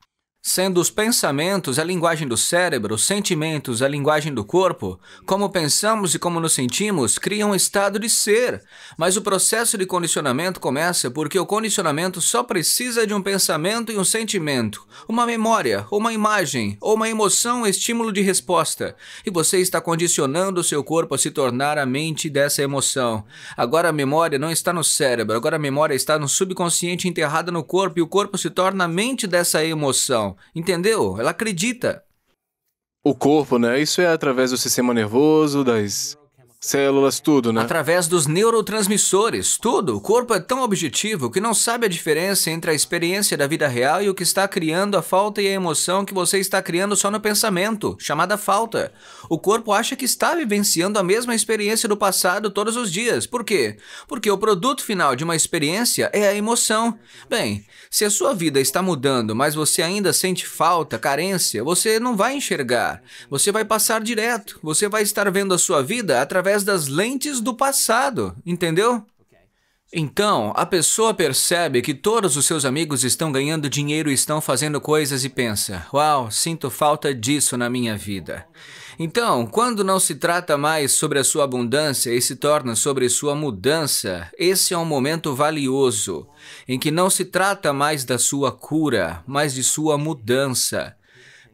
Sendo os pensamentos a linguagem do cérebro, os sentimentos a linguagem do corpo, como pensamos e como nos sentimos cria um estado de ser. Mas o processo de condicionamento começa porque o condicionamento só precisa de um pensamento e um sentimento, uma memória, uma imagem, ou uma emoção, um estímulo de resposta. E você está condicionando o seu corpo a se tornar a mente dessa emoção. Agora a memória não está no cérebro, agora a memória está no subconsciente enterrada no corpo e o corpo se torna a mente dessa emoção entendeu? Ela acredita. O corpo, né? Isso é através do sistema nervoso, das Células, tudo, né? Através dos neurotransmissores, tudo. O corpo é tão objetivo que não sabe a diferença entre a experiência da vida real e o que está criando a falta e a emoção que você está criando só no pensamento, chamada falta. O corpo acha que está vivenciando a mesma experiência do passado todos os dias. Por quê? Porque o produto final de uma experiência é a emoção. Bem, se a sua vida está mudando, mas você ainda sente falta, carência, você não vai enxergar. Você vai passar direto. Você vai estar vendo a sua vida através através das lentes do passado, entendeu? Então, a pessoa percebe que todos os seus amigos estão ganhando dinheiro e estão fazendo coisas e pensa: Uau, sinto falta disso na minha vida. Então, quando não se trata mais sobre a sua abundância e se torna sobre sua mudança, esse é um momento valioso, em que não se trata mais da sua cura, mas de sua mudança.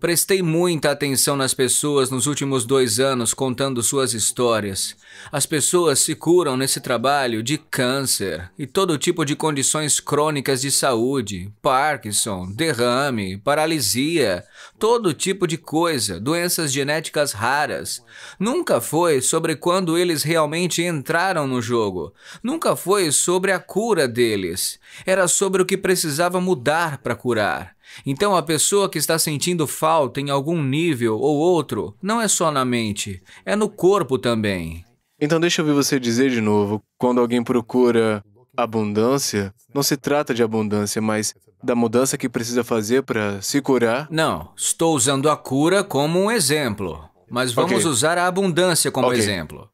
Prestei muita atenção nas pessoas nos últimos dois anos contando suas histórias. As pessoas se curam nesse trabalho de câncer e todo tipo de condições crônicas de saúde, Parkinson, derrame, paralisia, todo tipo de coisa, doenças genéticas raras. Nunca foi sobre quando eles realmente entraram no jogo. Nunca foi sobre a cura deles. Era sobre o que precisava mudar para curar. Então, a pessoa que está sentindo falta em algum nível ou outro, não é só na mente, é no corpo também. Então, deixa eu ouvir você dizer de novo: quando alguém procura abundância, não se trata de abundância, mas da mudança que precisa fazer para se curar? Não, estou usando a cura como um exemplo, mas vamos okay. usar a abundância como okay. exemplo.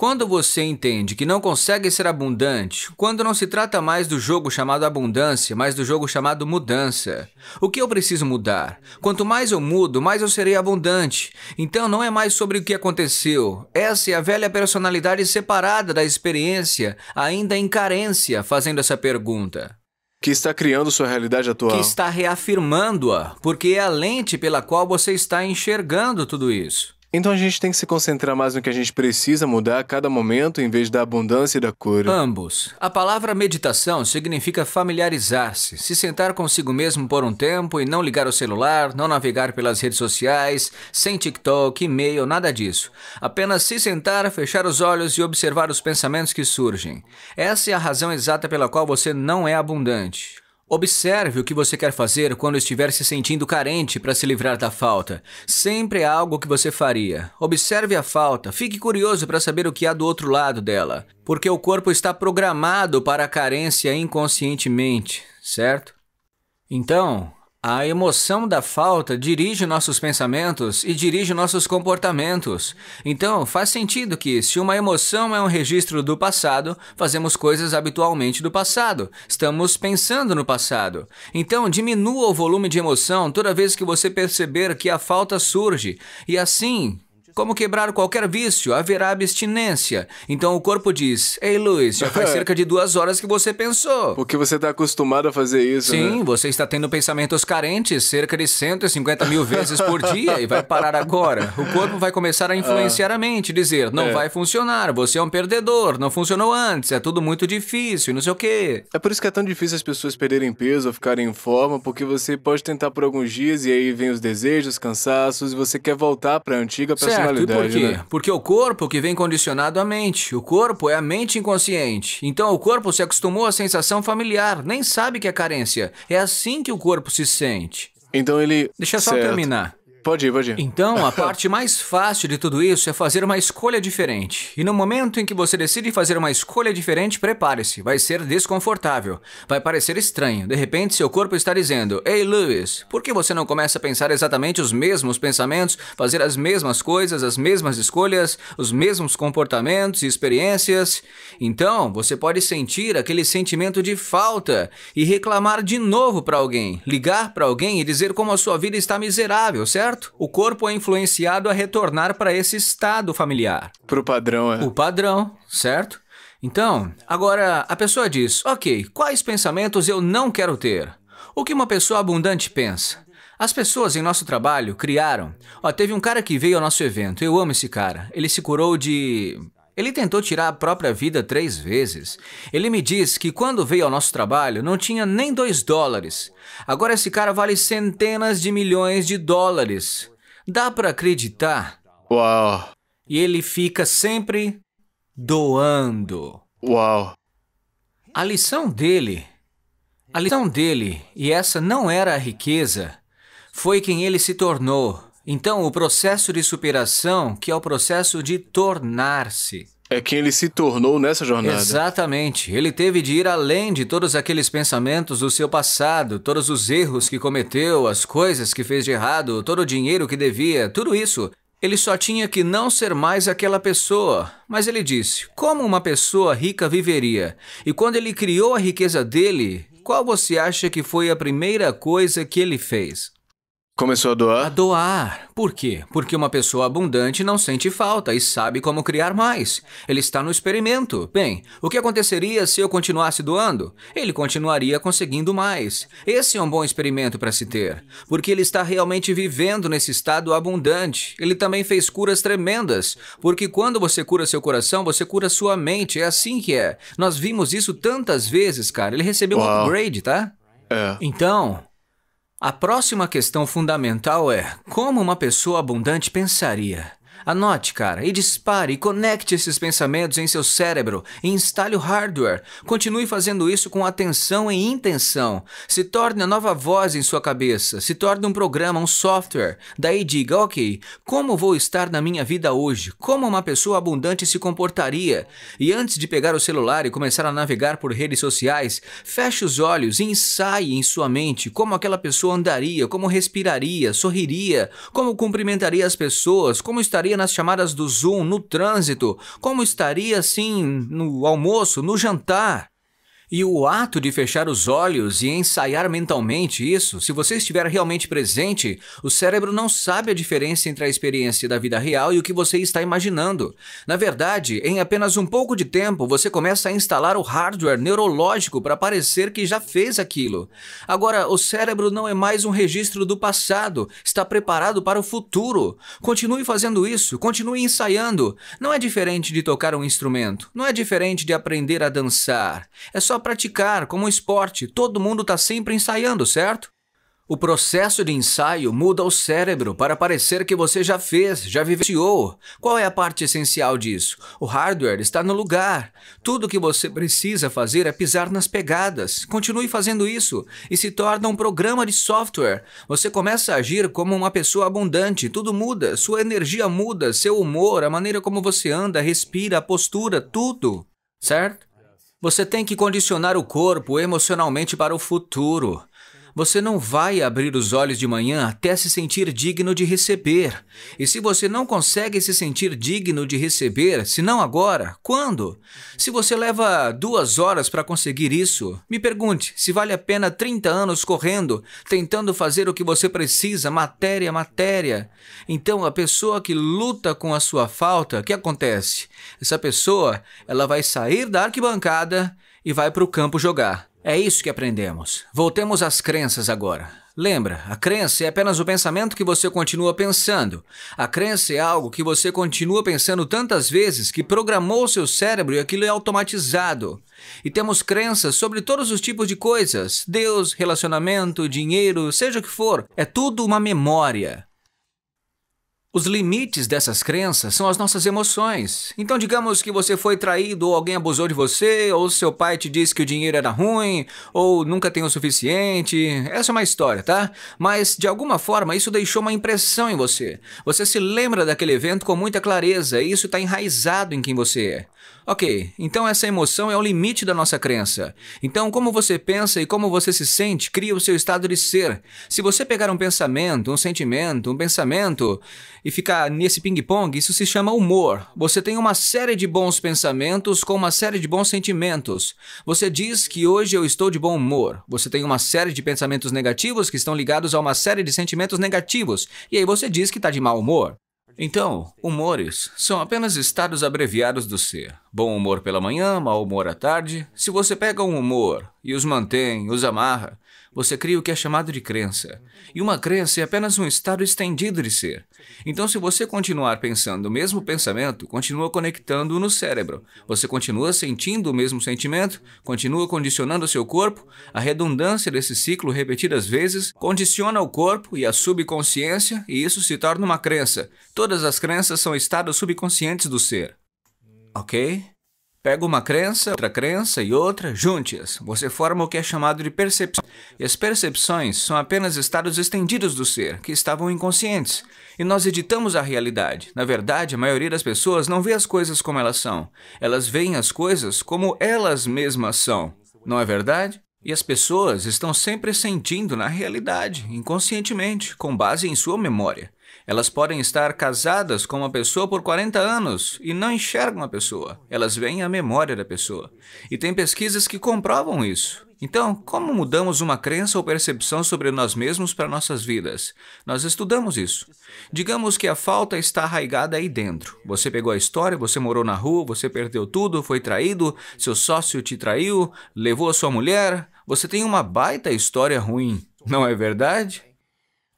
Quando você entende que não consegue ser abundante, quando não se trata mais do jogo chamado abundância, mas do jogo chamado mudança, o que eu preciso mudar? Quanto mais eu mudo, mais eu serei abundante. Então não é mais sobre o que aconteceu. Essa é a velha personalidade separada da experiência, ainda em carência, fazendo essa pergunta que está criando sua realidade atual. Que está reafirmando-a, porque é a lente pela qual você está enxergando tudo isso. Então a gente tem que se concentrar mais no que a gente precisa mudar a cada momento em vez da abundância e da cura. Ambos. A palavra meditação significa familiarizar-se, se sentar consigo mesmo por um tempo e não ligar o celular, não navegar pelas redes sociais, sem TikTok, e-mail, nada disso. Apenas se sentar, fechar os olhos e observar os pensamentos que surgem. Essa é a razão exata pela qual você não é abundante. Observe o que você quer fazer quando estiver se sentindo carente para se livrar da falta. Sempre há algo que você faria. Observe a falta, fique curioso para saber o que há do outro lado dela. Porque o corpo está programado para a carência inconscientemente, certo? Então, a emoção da falta dirige nossos pensamentos e dirige nossos comportamentos. Então, faz sentido que, se uma emoção é um registro do passado, fazemos coisas habitualmente do passado. Estamos pensando no passado. Então, diminua o volume de emoção toda vez que você perceber que a falta surge. E assim, como quebrar qualquer vício, haverá abstinência. Então o corpo diz: Ei, Luiz, já faz [LAUGHS] é. cerca de duas horas que você pensou. Porque você está acostumado a fazer isso. Né? Sim, né? você está tendo pensamentos carentes cerca de 150 mil vezes por dia e vai parar agora. O corpo vai começar a ah. influenciar a mente, dizer: Não é. vai funcionar, você é um perdedor, não funcionou antes, é tudo muito difícil, não sei o quê. É por isso que é tão difícil as pessoas perderem peso ou ficarem em forma, porque você pode tentar por alguns dias e aí vem os desejos, cansaços e você quer voltar para a antiga para e por quê? Né? Porque o corpo que vem condicionado à mente. O corpo é a mente inconsciente. Então o corpo se acostumou à sensação familiar, nem sabe que é carência. É assim que o corpo se sente. Então ele. Deixa só certo. terminar. Pode ir, pode ir. Então, a [LAUGHS] parte mais fácil de tudo isso é fazer uma escolha diferente. E no momento em que você decide fazer uma escolha diferente, prepare-se, vai ser desconfortável. Vai parecer estranho. De repente, seu corpo está dizendo: Ei, Lewis, por que você não começa a pensar exatamente os mesmos pensamentos, fazer as mesmas coisas, as mesmas escolhas, os mesmos comportamentos e experiências? Então, você pode sentir aquele sentimento de falta e reclamar de novo para alguém, ligar para alguém e dizer como a sua vida está miserável, certo? o corpo é influenciado a retornar para esse estado familiar. Para o padrão, é. O padrão, certo? Então, agora a pessoa diz: ok, quais pensamentos eu não quero ter? O que uma pessoa abundante pensa? As pessoas em nosso trabalho criaram. Ó, teve um cara que veio ao nosso evento. Eu amo esse cara. Ele se curou de ele tentou tirar a própria vida três vezes. Ele me diz que quando veio ao nosso trabalho não tinha nem dois dólares. Agora esse cara vale centenas de milhões de dólares. Dá para acreditar? Uau! E ele fica sempre doando. Uau! A lição dele, a lição dele, e essa não era a riqueza, foi quem ele se tornou. Então, o processo de superação, que é o processo de tornar-se. É quem ele se tornou nessa jornada. Exatamente. Ele teve de ir além de todos aqueles pensamentos do seu passado, todos os erros que cometeu, as coisas que fez de errado, todo o dinheiro que devia, tudo isso. Ele só tinha que não ser mais aquela pessoa. Mas ele disse: como uma pessoa rica viveria? E quando ele criou a riqueza dele, qual você acha que foi a primeira coisa que ele fez? Começou a doar? A doar. Por quê? Porque uma pessoa abundante não sente falta e sabe como criar mais. Ele está no experimento. Bem, o que aconteceria se eu continuasse doando? Ele continuaria conseguindo mais. Esse é um bom experimento para se ter, porque ele está realmente vivendo nesse estado abundante. Ele também fez curas tremendas, porque quando você cura seu coração, você cura sua mente. É assim que é. Nós vimos isso tantas vezes, cara. Ele recebeu Uau. um upgrade, tá? É. Então, a próxima questão fundamental é: como uma pessoa abundante pensaria? Anote, cara, e dispare e conecte esses pensamentos em seu cérebro e instale o hardware. Continue fazendo isso com atenção e intenção. Se torne a nova voz em sua cabeça, se torne um programa, um software. Daí diga, ok, como vou estar na minha vida hoje? Como uma pessoa abundante se comportaria? E antes de pegar o celular e começar a navegar por redes sociais, feche os olhos e ensaie em sua mente como aquela pessoa andaria, como respiraria, sorriria, como cumprimentaria as pessoas, como estaria estaria nas chamadas do Zoom, no trânsito, como estaria assim no almoço, no jantar. E o ato de fechar os olhos e ensaiar mentalmente isso, se você estiver realmente presente, o cérebro não sabe a diferença entre a experiência da vida real e o que você está imaginando. Na verdade, em apenas um pouco de tempo, você começa a instalar o hardware neurológico para parecer que já fez aquilo. Agora, o cérebro não é mais um registro do passado, está preparado para o futuro. Continue fazendo isso, continue ensaiando. Não é diferente de tocar um instrumento, não é diferente de aprender a dançar. É só praticar, como um esporte. Todo mundo está sempre ensaiando, certo? O processo de ensaio muda o cérebro para parecer que você já fez, já vivenciou. Qual é a parte essencial disso? O hardware está no lugar. Tudo que você precisa fazer é pisar nas pegadas. Continue fazendo isso e se torna um programa de software. Você começa a agir como uma pessoa abundante. Tudo muda, sua energia muda, seu humor, a maneira como você anda, respira, a postura, tudo. Certo? Você tem que condicionar o corpo emocionalmente para o futuro. Você não vai abrir os olhos de manhã até se sentir digno de receber. E se você não consegue se sentir digno de receber, se não agora, quando? Se você leva duas horas para conseguir isso, me pergunte se vale a pena 30 anos correndo, tentando fazer o que você precisa, matéria matéria. Então, a pessoa que luta com a sua falta, o que acontece? Essa pessoa, ela vai sair da arquibancada e vai para o campo jogar. É isso que aprendemos. Voltemos às crenças agora. Lembra, a crença é apenas o pensamento que você continua pensando. A crença é algo que você continua pensando tantas vezes que programou seu cérebro e aquilo é automatizado. E temos crenças sobre todos os tipos de coisas: Deus, relacionamento, dinheiro, seja o que for. É tudo uma memória. Os limites dessas crenças são as nossas emoções. Então, digamos que você foi traído, ou alguém abusou de você, ou seu pai te disse que o dinheiro era ruim, ou nunca tem o suficiente. Essa é uma história, tá? Mas, de alguma forma, isso deixou uma impressão em você. Você se lembra daquele evento com muita clareza, e isso está enraizado em quem você é. Ok, então essa emoção é o limite da nossa crença. Então, como você pensa e como você se sente cria o seu estado de ser. Se você pegar um pensamento, um sentimento, um pensamento e ficar nesse ping-pong, isso se chama humor. Você tem uma série de bons pensamentos com uma série de bons sentimentos. Você diz que hoje eu estou de bom humor. Você tem uma série de pensamentos negativos que estão ligados a uma série de sentimentos negativos. E aí você diz que está de mau humor. Então, humores são apenas estados abreviados do ser. Bom humor pela manhã, mau humor à tarde. Se você pega um humor e os mantém, os amarra, você cria o que é chamado de crença. E uma crença é apenas um estado estendido de ser. Então, se você continuar pensando o mesmo pensamento, continua conectando-o no cérebro. Você continua sentindo o mesmo sentimento, continua condicionando o seu corpo. A redundância desse ciclo repetidas vezes condiciona o corpo e a subconsciência, e isso se torna uma crença. Todas as crenças são estados subconscientes do ser. Ok? Pega uma crença, outra crença e outra, junte-as. Você forma o que é chamado de percepção. E as percepções são apenas estados estendidos do ser, que estavam inconscientes. E nós editamos a realidade. Na verdade, a maioria das pessoas não vê as coisas como elas são. Elas veem as coisas como elas mesmas são. Não é verdade? E as pessoas estão sempre sentindo na realidade, inconscientemente, com base em sua memória. Elas podem estar casadas com uma pessoa por 40 anos e não enxergam a pessoa. Elas veem a memória da pessoa. E tem pesquisas que comprovam isso. Então, como mudamos uma crença ou percepção sobre nós mesmos para nossas vidas? Nós estudamos isso. Digamos que a falta está arraigada aí dentro. Você pegou a história, você morou na rua, você perdeu tudo, foi traído, seu sócio te traiu, levou a sua mulher. Você tem uma baita história ruim, não é verdade?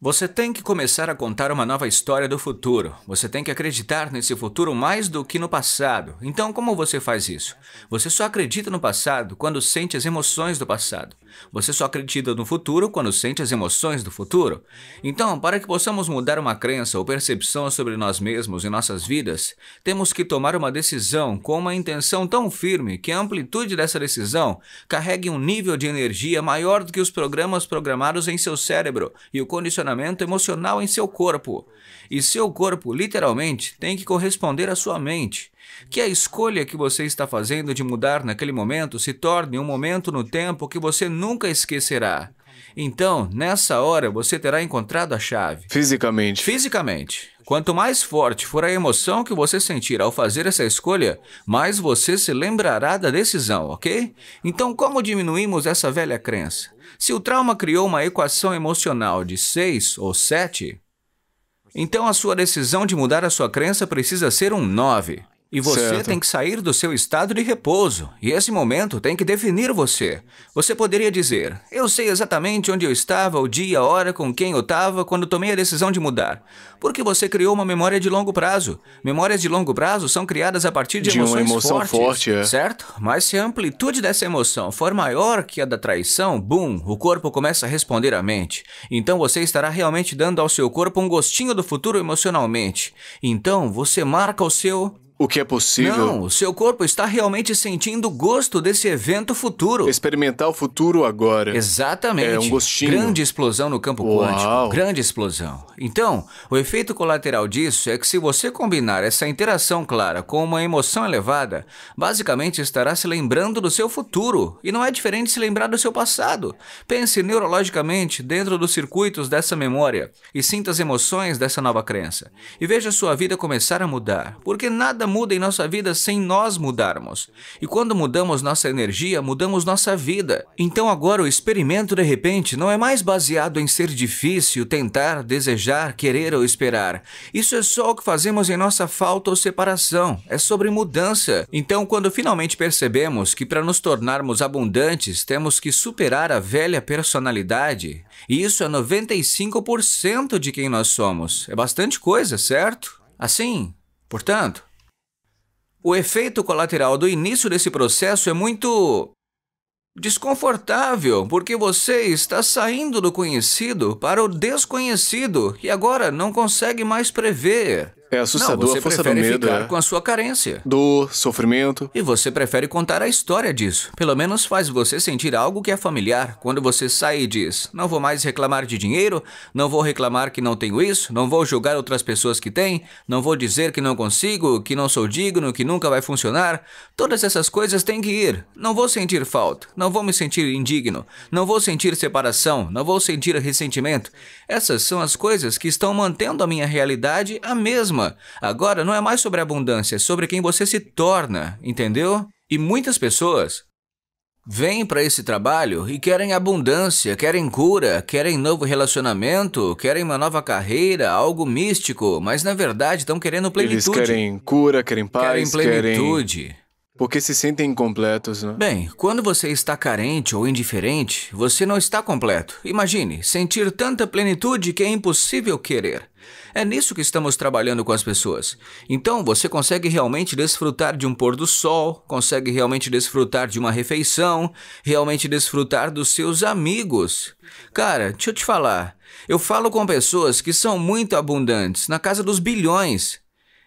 Você tem que começar a contar uma nova história do futuro. Você tem que acreditar nesse futuro mais do que no passado. Então, como você faz isso? Você só acredita no passado quando sente as emoções do passado. Você só acredita no futuro quando sente as emoções do futuro. Então, para que possamos mudar uma crença ou percepção sobre nós mesmos e nossas vidas, temos que tomar uma decisão com uma intenção tão firme que a amplitude dessa decisão carregue um nível de energia maior do que os programas programados em seu cérebro e o condicionamento emocional em seu corpo. E seu corpo, literalmente, tem que corresponder à sua mente. Que a escolha que você está fazendo de mudar naquele momento se torne um momento no tempo que você nunca esquecerá. Então, nessa hora, você terá encontrado a chave. Fisicamente. Fisicamente. Quanto mais forte for a emoção que você sentir ao fazer essa escolha, mais você se lembrará da decisão, ok? Então, como diminuímos essa velha crença? Se o trauma criou uma equação emocional de 6 ou 7, então a sua decisão de mudar a sua crença precisa ser um 9. E você certo. tem que sair do seu estado de repouso. E esse momento tem que definir você. Você poderia dizer: Eu sei exatamente onde eu estava, o dia, a hora, com quem eu estava, quando tomei a decisão de mudar. Porque você criou uma memória de longo prazo. Memórias de longo prazo são criadas a partir de, de emoções uma emoção fortes, forte, é. certo? Mas se a amplitude dessa emoção for maior que a da traição, boom, o corpo começa a responder à mente. Então você estará realmente dando ao seu corpo um gostinho do futuro emocionalmente. Então você marca o seu o que é possível. Não, seu corpo está realmente sentindo o gosto desse evento futuro. Experimentar o futuro agora. Exatamente. É um gostinho. Grande explosão no campo Uau. quântico. Grande explosão. Então, o efeito colateral disso é que se você combinar essa interação clara com uma emoção elevada, basicamente estará se lembrando do seu futuro. E não é diferente se lembrar do seu passado. Pense neurologicamente dentro dos circuitos dessa memória e sinta as emoções dessa nova crença. E veja sua vida começar a mudar, porque nada muda em nossa vida sem nós mudarmos. E quando mudamos nossa energia, mudamos nossa vida. Então agora o experimento de repente não é mais baseado em ser difícil, tentar, desejar, querer ou esperar. Isso é só o que fazemos em nossa falta ou separação. É sobre mudança. Então quando finalmente percebemos que para nos tornarmos abundantes temos que superar a velha personalidade, e isso é 95% de quem nós somos. É bastante coisa, certo? Assim, portanto, o efeito colateral do início desse processo é muito desconfortável, porque você está saindo do conhecido para o desconhecido e agora não consegue mais prever. É assustador Não, você a força prefere do medo. Ficar é. com a sua carência. Dor, sofrimento. E você prefere contar a história disso. Pelo menos faz você sentir algo que é familiar quando você sai e diz: Não vou mais reclamar de dinheiro, não vou reclamar que não tenho isso, não vou julgar outras pessoas que têm, não vou dizer que não consigo, que não sou digno, que nunca vai funcionar. Todas essas coisas têm que ir. Não vou sentir falta, não vou me sentir indigno, não vou sentir separação, não vou sentir ressentimento. Essas são as coisas que estão mantendo a minha realidade a mesma problema agora não é mais sobre abundância, é sobre quem você se torna, entendeu? E muitas pessoas vêm para esse trabalho e querem abundância, querem cura, querem novo relacionamento, querem uma nova carreira, algo místico, mas na verdade estão querendo plenitude. Eles querem cura, querem paz, querem plenitude. Querem... Porque se sentem incompletos, né? Bem, quando você está carente ou indiferente, você não está completo. Imagine sentir tanta plenitude que é impossível querer. É nisso que estamos trabalhando com as pessoas. Então você consegue realmente desfrutar de um pôr do sol, consegue realmente desfrutar de uma refeição, realmente desfrutar dos seus amigos. Cara, deixa eu te falar. Eu falo com pessoas que são muito abundantes, na casa dos bilhões.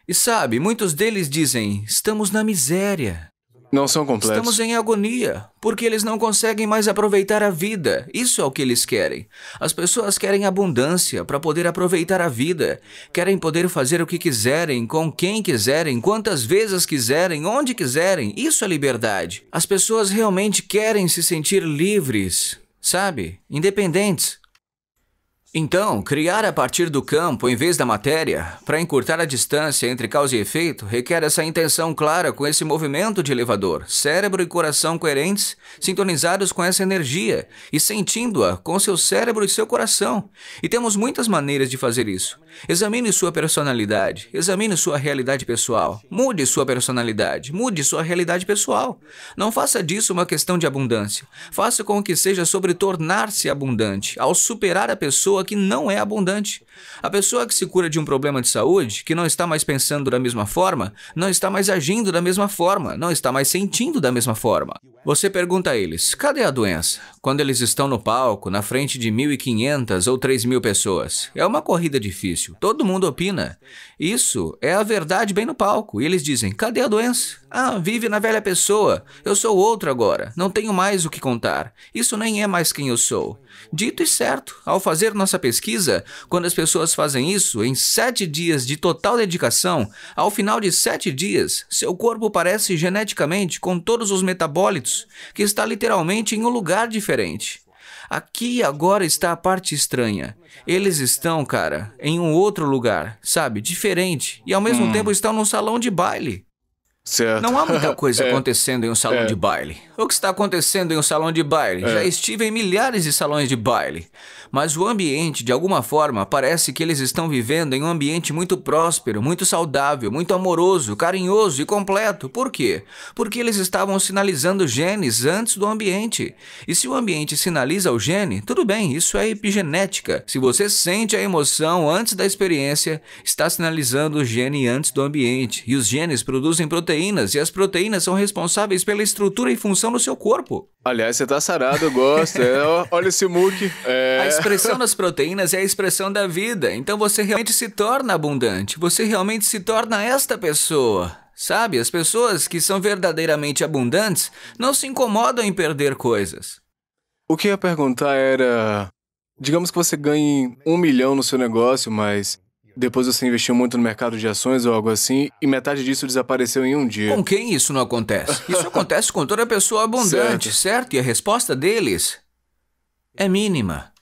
E sabe, muitos deles dizem: estamos na miséria. Não são completos. Estamos em agonia, porque eles não conseguem mais aproveitar a vida. Isso é o que eles querem. As pessoas querem abundância para poder aproveitar a vida. Querem poder fazer o que quiserem, com quem quiserem, quantas vezes quiserem, onde quiserem. Isso é liberdade. As pessoas realmente querem se sentir livres, sabe? Independentes. Então, criar a partir do campo em vez da matéria, para encurtar a distância entre causa e efeito, requer essa intenção clara com esse movimento de elevador, cérebro e coração coerentes, sintonizados com essa energia e sentindo-a com seu cérebro e seu coração. E temos muitas maneiras de fazer isso. Examine sua personalidade, examine sua realidade pessoal, mude sua personalidade, mude sua realidade pessoal. Não faça disso uma questão de abundância. Faça com que seja sobre tornar-se abundante, ao superar a pessoa que não é abundante. A pessoa que se cura de um problema de saúde, que não está mais pensando da mesma forma, não está mais agindo da mesma forma, não está mais sentindo da mesma forma. Você pergunta a eles, cadê a doença? Quando eles estão no palco, na frente de 1.500 ou 3.000 pessoas. É uma corrida difícil, todo mundo opina. Isso é a verdade bem no palco. E eles dizem, cadê a doença? Ah, vive na velha pessoa. Eu sou outro agora, não tenho mais o que contar. Isso nem é mais quem eu sou. Dito e certo, ao fazer nossa pesquisa, quando as pessoas pessoas fazem isso em sete dias de total dedicação, ao final de sete dias, seu corpo parece geneticamente com todos os metabólitos, que está literalmente em um lugar diferente. Aqui agora está a parte estranha. Eles estão, cara, em um outro lugar, sabe? Diferente. E ao mesmo hum. tempo estão num salão de baile. Certo. Não há muita [LAUGHS] coisa é. acontecendo em um salão é. de baile. O que está acontecendo em um salão de baile? É. Já estive em milhares de salões de baile mas o ambiente, de alguma forma, parece que eles estão vivendo em um ambiente muito próspero, muito saudável, muito amoroso, carinhoso e completo. Por quê? Porque eles estavam sinalizando genes antes do ambiente. E se o ambiente sinaliza o gene, tudo bem, isso é epigenética. Se você sente a emoção antes da experiência, está sinalizando o gene antes do ambiente. E os genes produzem proteínas, e as proteínas são responsáveis pela estrutura e função do seu corpo. Aliás, você tá sarado, eu gosto. É, olha esse muque. É... A expressão das proteínas é a expressão da vida. Então você realmente se torna abundante. Você realmente se torna esta pessoa. Sabe, as pessoas que são verdadeiramente abundantes não se incomodam em perder coisas. O que eu ia perguntar era. Digamos que você ganhe um milhão no seu negócio, mas depois você investiu muito no mercado de ações ou algo assim, e metade disso desapareceu em um dia. Com quem isso não acontece? Isso acontece com toda pessoa abundante, certo. certo? E a resposta deles é mínima.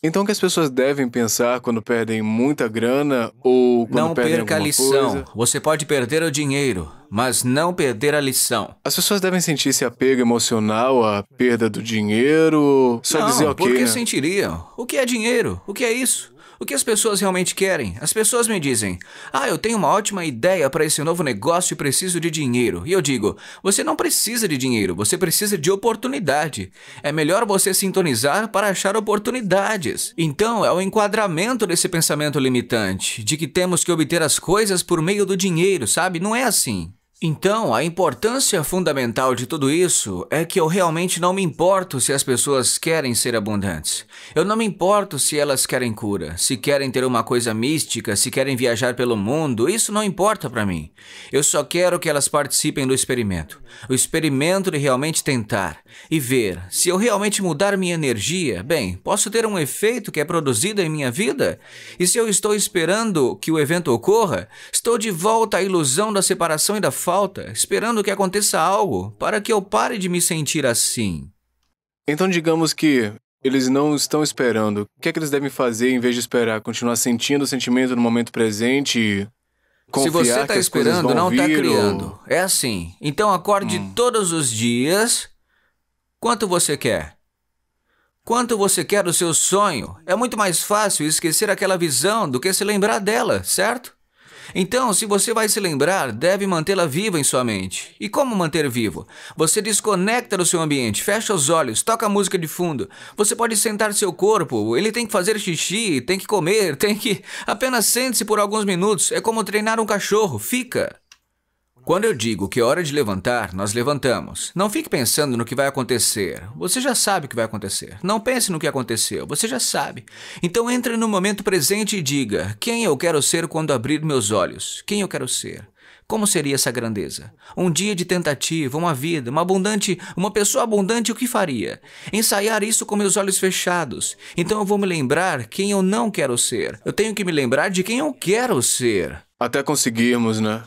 Então, o que as pessoas devem pensar quando perdem muita grana ou quando não perdem perca a lição. Coisa? Você pode perder o dinheiro, mas não perder a lição. As pessoas devem sentir esse apego emocional à perda do dinheiro. Só não, dizer ok. Por que né? sentiriam? O que é dinheiro? O que é isso? O que as pessoas realmente querem? As pessoas me dizem: Ah, eu tenho uma ótima ideia para esse novo negócio e preciso de dinheiro. E eu digo: Você não precisa de dinheiro, você precisa de oportunidade. É melhor você sintonizar para achar oportunidades. Então, é o enquadramento desse pensamento limitante de que temos que obter as coisas por meio do dinheiro, sabe? Não é assim. Então, a importância fundamental de tudo isso é que eu realmente não me importo se as pessoas querem ser abundantes. Eu não me importo se elas querem cura, se querem ter uma coisa mística, se querem viajar pelo mundo, isso não importa para mim. Eu só quero que elas participem do experimento. O experimento de realmente tentar e ver se eu realmente mudar minha energia, bem, posso ter um efeito que é produzido em minha vida? E se eu estou esperando que o evento ocorra, estou de volta à ilusão da separação e da falta, esperando que aconteça algo para que eu pare de me sentir assim. Então, digamos que eles não estão esperando. O que é que eles devem fazer em vez de esperar? Continuar sentindo o sentimento no momento presente e Confiar se você está esperando, não está criando. Ou... É assim. Então acorde hum. todos os dias. Quanto você quer? Quanto você quer o seu sonho? É muito mais fácil esquecer aquela visão do que se lembrar dela, certo? Então, se você vai se lembrar, deve mantê-la viva em sua mente. E como manter vivo? Você desconecta do seu ambiente, fecha os olhos, toca música de fundo. Você pode sentar seu corpo, ele tem que fazer xixi, tem que comer, [LAUGHS] tem que. Apenas sente-se por alguns minutos, é como treinar um cachorro, fica. Quando eu digo que é hora de levantar, nós levantamos. Não fique pensando no que vai acontecer. Você já sabe o que vai acontecer. Não pense no que aconteceu. Você já sabe. Então entre no momento presente e diga: quem eu quero ser quando abrir meus olhos? Quem eu quero ser? Como seria essa grandeza? Um dia de tentativa, uma vida, uma abundante, uma pessoa abundante, o que faria? Ensaiar isso com meus olhos fechados. Então eu vou me lembrar quem eu não quero ser. Eu tenho que me lembrar de quem eu quero ser. Até conseguirmos, né?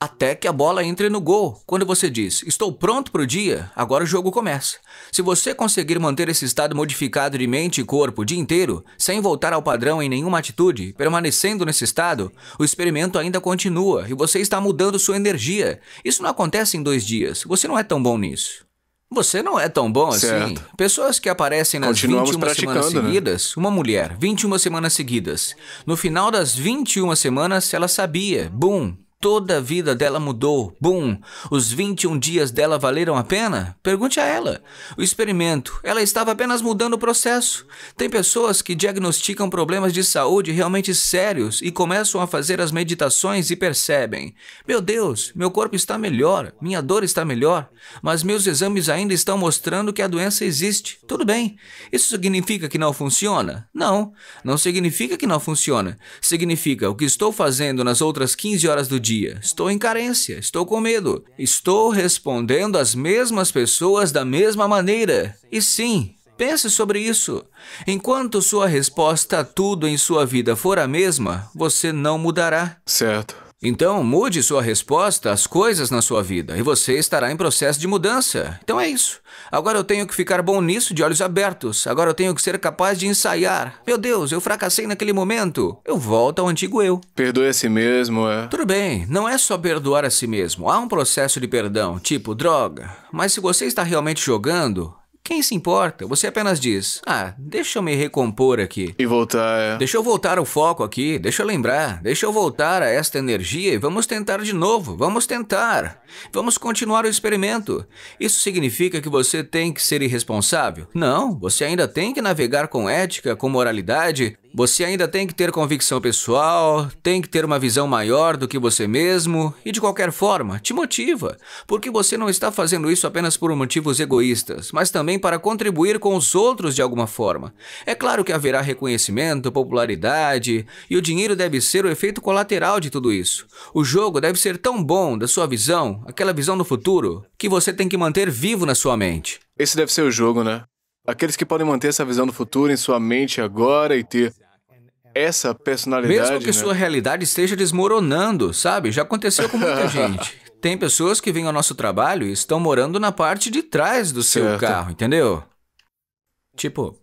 até que a bola entre no gol. Quando você diz, estou pronto para o dia, agora o jogo começa. Se você conseguir manter esse estado modificado de mente e corpo o dia inteiro, sem voltar ao padrão em nenhuma atitude, permanecendo nesse estado, o experimento ainda continua e você está mudando sua energia. Isso não acontece em dois dias, você não é tão bom nisso. Você não é tão bom assim. Pessoas que aparecem nas 21 semanas né? seguidas, né? uma mulher, 21 semanas seguidas. No final das 21 semanas, ela sabia, boom, Toda a vida dela mudou. Bum! Os 21 dias dela valeram a pena? Pergunte a ela. O experimento, ela estava apenas mudando o processo. Tem pessoas que diagnosticam problemas de saúde realmente sérios e começam a fazer as meditações e percebem: meu Deus, meu corpo está melhor, minha dor está melhor, mas meus exames ainda estão mostrando que a doença existe. Tudo bem. Isso significa que não funciona? Não, não significa que não funciona. Significa o que estou fazendo nas outras 15 horas do dia dia. Estou em carência, estou com medo. Estou respondendo às mesmas pessoas da mesma maneira. E sim, Pense sobre isso. Enquanto sua resposta a tudo em sua vida for a mesma, você não mudará. Certo. Então, mude sua resposta às coisas na sua vida e você estará em processo de mudança. Então é isso. Agora eu tenho que ficar bom nisso de olhos abertos. Agora eu tenho que ser capaz de ensaiar. Meu Deus, eu fracassei naquele momento. Eu volto ao antigo eu. Perdoe a si mesmo, é? Tudo bem, não é só perdoar a si mesmo. Há um processo de perdão, tipo droga. Mas se você está realmente jogando, quem se importa? Você apenas diz: Ah, deixa eu me recompor aqui. E voltar, é. Deixa eu voltar o foco aqui, deixa eu lembrar, deixa eu voltar a esta energia e vamos tentar de novo, vamos tentar. Vamos continuar o experimento. Isso significa que você tem que ser irresponsável? Não, você ainda tem que navegar com ética, com moralidade você ainda tem que ter convicção pessoal, tem que ter uma visão maior do que você mesmo e, de qualquer forma, te motiva, porque você não está fazendo isso apenas por motivos egoístas, mas também para contribuir com os outros de alguma forma. É claro que haverá reconhecimento, popularidade e o dinheiro deve ser o efeito colateral de tudo isso. O jogo deve ser tão bom da sua visão, aquela visão do futuro, que você tem que manter vivo na sua mente. Esse deve ser o jogo, né? Aqueles que podem manter essa visão do futuro em sua mente agora e ter essa personalidade. Mesmo que né? sua realidade esteja desmoronando, sabe? Já aconteceu com muita [LAUGHS] gente. Tem pessoas que vêm ao nosso trabalho e estão morando na parte de trás do seu certo. carro, entendeu? Tipo,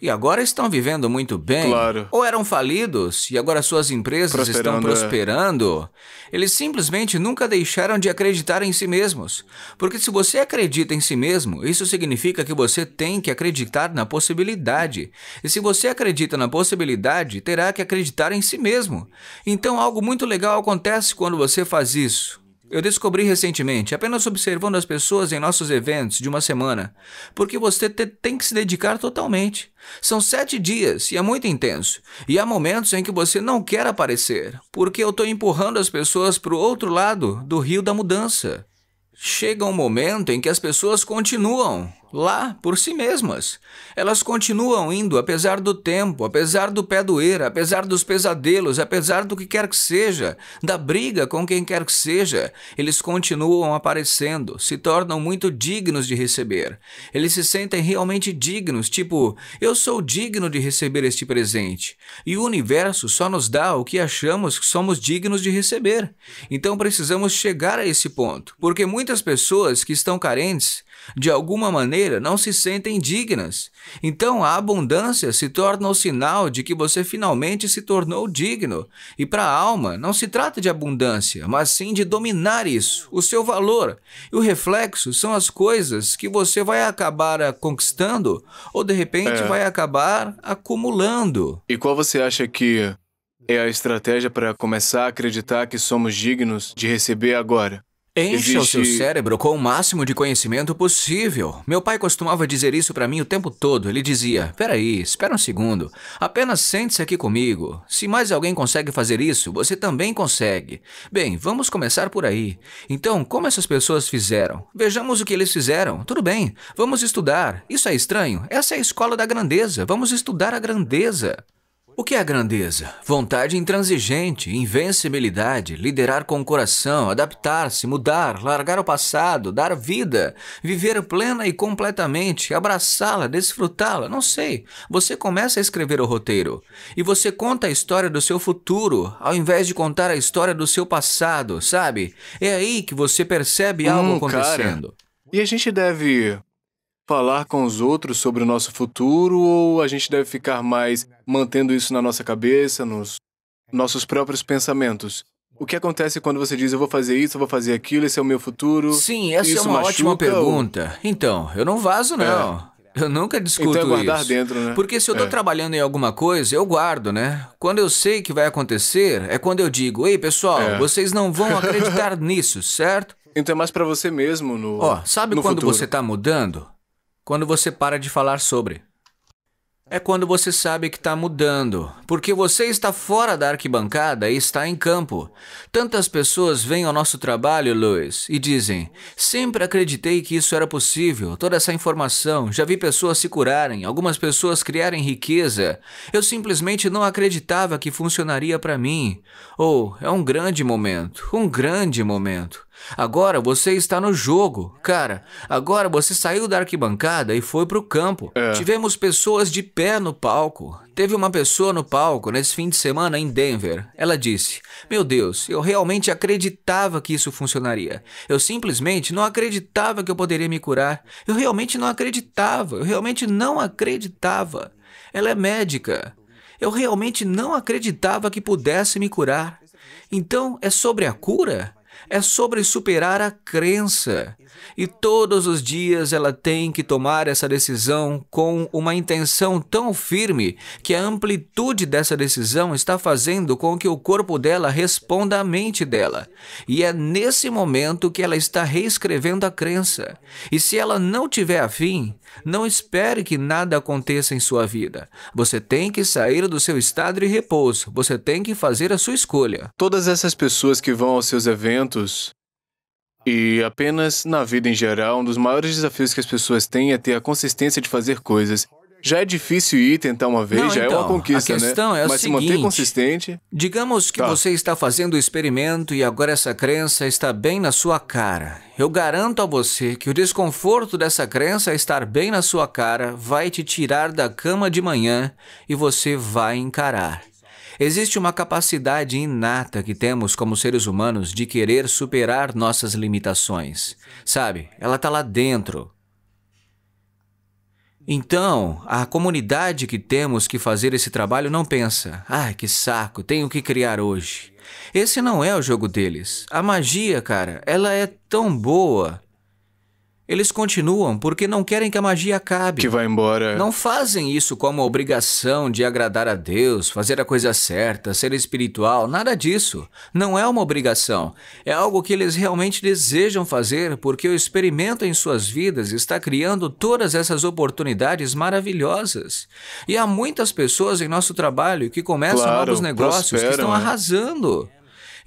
e agora estão vivendo muito bem. Claro. Ou eram falidos e agora suas empresas prosperando, estão prosperando. É. Eles simplesmente nunca deixaram de acreditar em si mesmos. Porque se você acredita em si mesmo, isso significa que você tem que acreditar na possibilidade. E se você acredita na possibilidade, terá que acreditar em si mesmo. Então algo muito legal acontece quando você faz isso. Eu descobri recentemente, apenas observando as pessoas em nossos eventos de uma semana, porque você te, tem que se dedicar totalmente. São sete dias e é muito intenso. E há momentos em que você não quer aparecer, porque eu estou empurrando as pessoas para o outro lado do rio da mudança. Chega um momento em que as pessoas continuam lá por si mesmas. Elas continuam indo, apesar do tempo, apesar do pé doer, apesar dos pesadelos, apesar do que quer que seja, da briga com quem quer que seja. Eles continuam aparecendo, se tornam muito dignos de receber. Eles se sentem realmente dignos, tipo, eu sou digno de receber este presente. E o universo só nos dá o que achamos que somos dignos de receber. Então precisamos chegar a esse ponto, porque muitas pessoas que estão carentes de alguma maneira, não se sentem dignas. Então, a abundância se torna o sinal de que você finalmente se tornou digno. E para a alma, não se trata de abundância, mas sim de dominar isso, o seu valor. E o reflexo são as coisas que você vai acabar conquistando ou de repente é. vai acabar acumulando. E qual você acha que é a estratégia para começar a acreditar que somos dignos de receber agora? Encha Existe... o seu cérebro com o máximo de conhecimento possível. Meu pai costumava dizer isso para mim o tempo todo. Ele dizia: "Peraí, espera um segundo. Apenas sente-se aqui comigo. Se mais alguém consegue fazer isso, você também consegue. Bem, vamos começar por aí. Então, como essas pessoas fizeram? Vejamos o que eles fizeram. Tudo bem, vamos estudar. Isso é estranho? Essa é a escola da grandeza. Vamos estudar a grandeza. O que é grandeza? Vontade intransigente, invencibilidade, liderar com o coração, adaptar-se, mudar, largar o passado, dar vida, viver plena e completamente, abraçá-la, desfrutá-la, não sei. Você começa a escrever o roteiro e você conta a história do seu futuro, ao invés de contar a história do seu passado, sabe? É aí que você percebe hum, algo acontecendo. Cara. E a gente deve falar com os outros sobre o nosso futuro ou a gente deve ficar mais mantendo isso na nossa cabeça, nos nossos próprios pensamentos? O que acontece quando você diz eu vou fazer isso, eu vou fazer aquilo, esse é o meu futuro? Sim, essa é uma ótima pergunta. Ou... Então, eu não vazo, não. É. Eu nunca discuto então é guardar isso. dentro, né? Porque se eu estou é. trabalhando em alguma coisa, eu guardo, né? Quando eu sei que vai acontecer, é quando eu digo, ei, pessoal, é. vocês não vão [LAUGHS] acreditar nisso, certo? Então é mais para você mesmo no Ó, sabe no quando futuro. você está mudando? quando você para de falar sobre. É quando você sabe que está mudando, porque você está fora da arquibancada e está em campo. Tantas pessoas vêm ao nosso trabalho, Luiz, e dizem: sempre acreditei que isso era possível, toda essa informação, já vi pessoas se curarem, algumas pessoas criarem riqueza. Eu simplesmente não acreditava que funcionaria para mim. Ou oh, é um grande momento, um grande momento. Agora você está no jogo, cara. Agora você saiu da arquibancada e foi pro campo. É. Tivemos pessoas de pé no palco. Teve uma pessoa no palco nesse fim de semana em Denver. Ela disse: Meu Deus, eu realmente acreditava que isso funcionaria. Eu simplesmente não acreditava que eu poderia me curar. Eu realmente não acreditava. Eu realmente não acreditava. Ela é médica. Eu realmente não acreditava que pudesse me curar. Então, é sobre a cura? é sobre superar a crença e todos os dias ela tem que tomar essa decisão com uma intenção tão firme que a amplitude dessa decisão está fazendo com que o corpo dela responda à mente dela. E é nesse momento que ela está reescrevendo a crença. E se ela não tiver afim, não espere que nada aconteça em sua vida. Você tem que sair do seu estado de repouso, você tem que fazer a sua escolha. Todas essas pessoas que vão aos seus eventos e apenas na vida em geral, um dos maiores desafios que as pessoas têm é ter a consistência de fazer coisas. Já é difícil ir tentar uma vez, Não, já então, é uma então, conquista, a né? questão né? É o Mas seguinte, se manter consistente. Digamos que tá. você está fazendo o experimento e agora essa crença está bem na sua cara. Eu garanto a você que o desconforto dessa crença é estar bem na sua cara vai te tirar da cama de manhã e você vai encarar. Existe uma capacidade inata que temos como seres humanos de querer superar nossas limitações. Sabe? Ela está lá dentro. Então, a comunidade que temos que fazer esse trabalho não pensa: ai, ah, que saco, tenho que criar hoje. Esse não é o jogo deles. A magia, cara, ela é tão boa eles continuam porque não querem que a magia acabe. Que vai embora. Não fazem isso como obrigação de agradar a Deus, fazer a coisa certa, ser espiritual, nada disso. Não é uma obrigação. É algo que eles realmente desejam fazer porque o experimento em suas vidas está criando todas essas oportunidades maravilhosas. E há muitas pessoas em nosso trabalho que começam claro, novos negócios que estão é. arrasando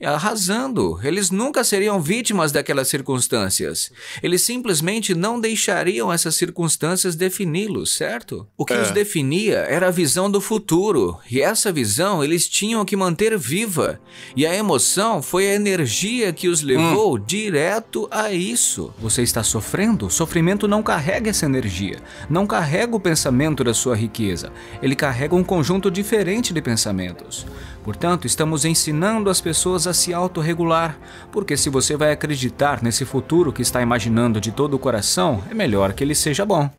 arrasando. Eles nunca seriam vítimas daquelas circunstâncias. Eles simplesmente não deixariam essas circunstâncias defini-los, certo? O que é. os definia era a visão do futuro, e essa visão eles tinham que manter viva. E a emoção foi a energia que os levou hum. direto a isso. Você está sofrendo? O sofrimento não carrega essa energia, não carrega o pensamento da sua riqueza. Ele carrega um conjunto diferente de pensamentos. Portanto, estamos ensinando as pessoas a se autorregular, porque se você vai acreditar nesse futuro que está imaginando de todo o coração, é melhor que ele seja bom.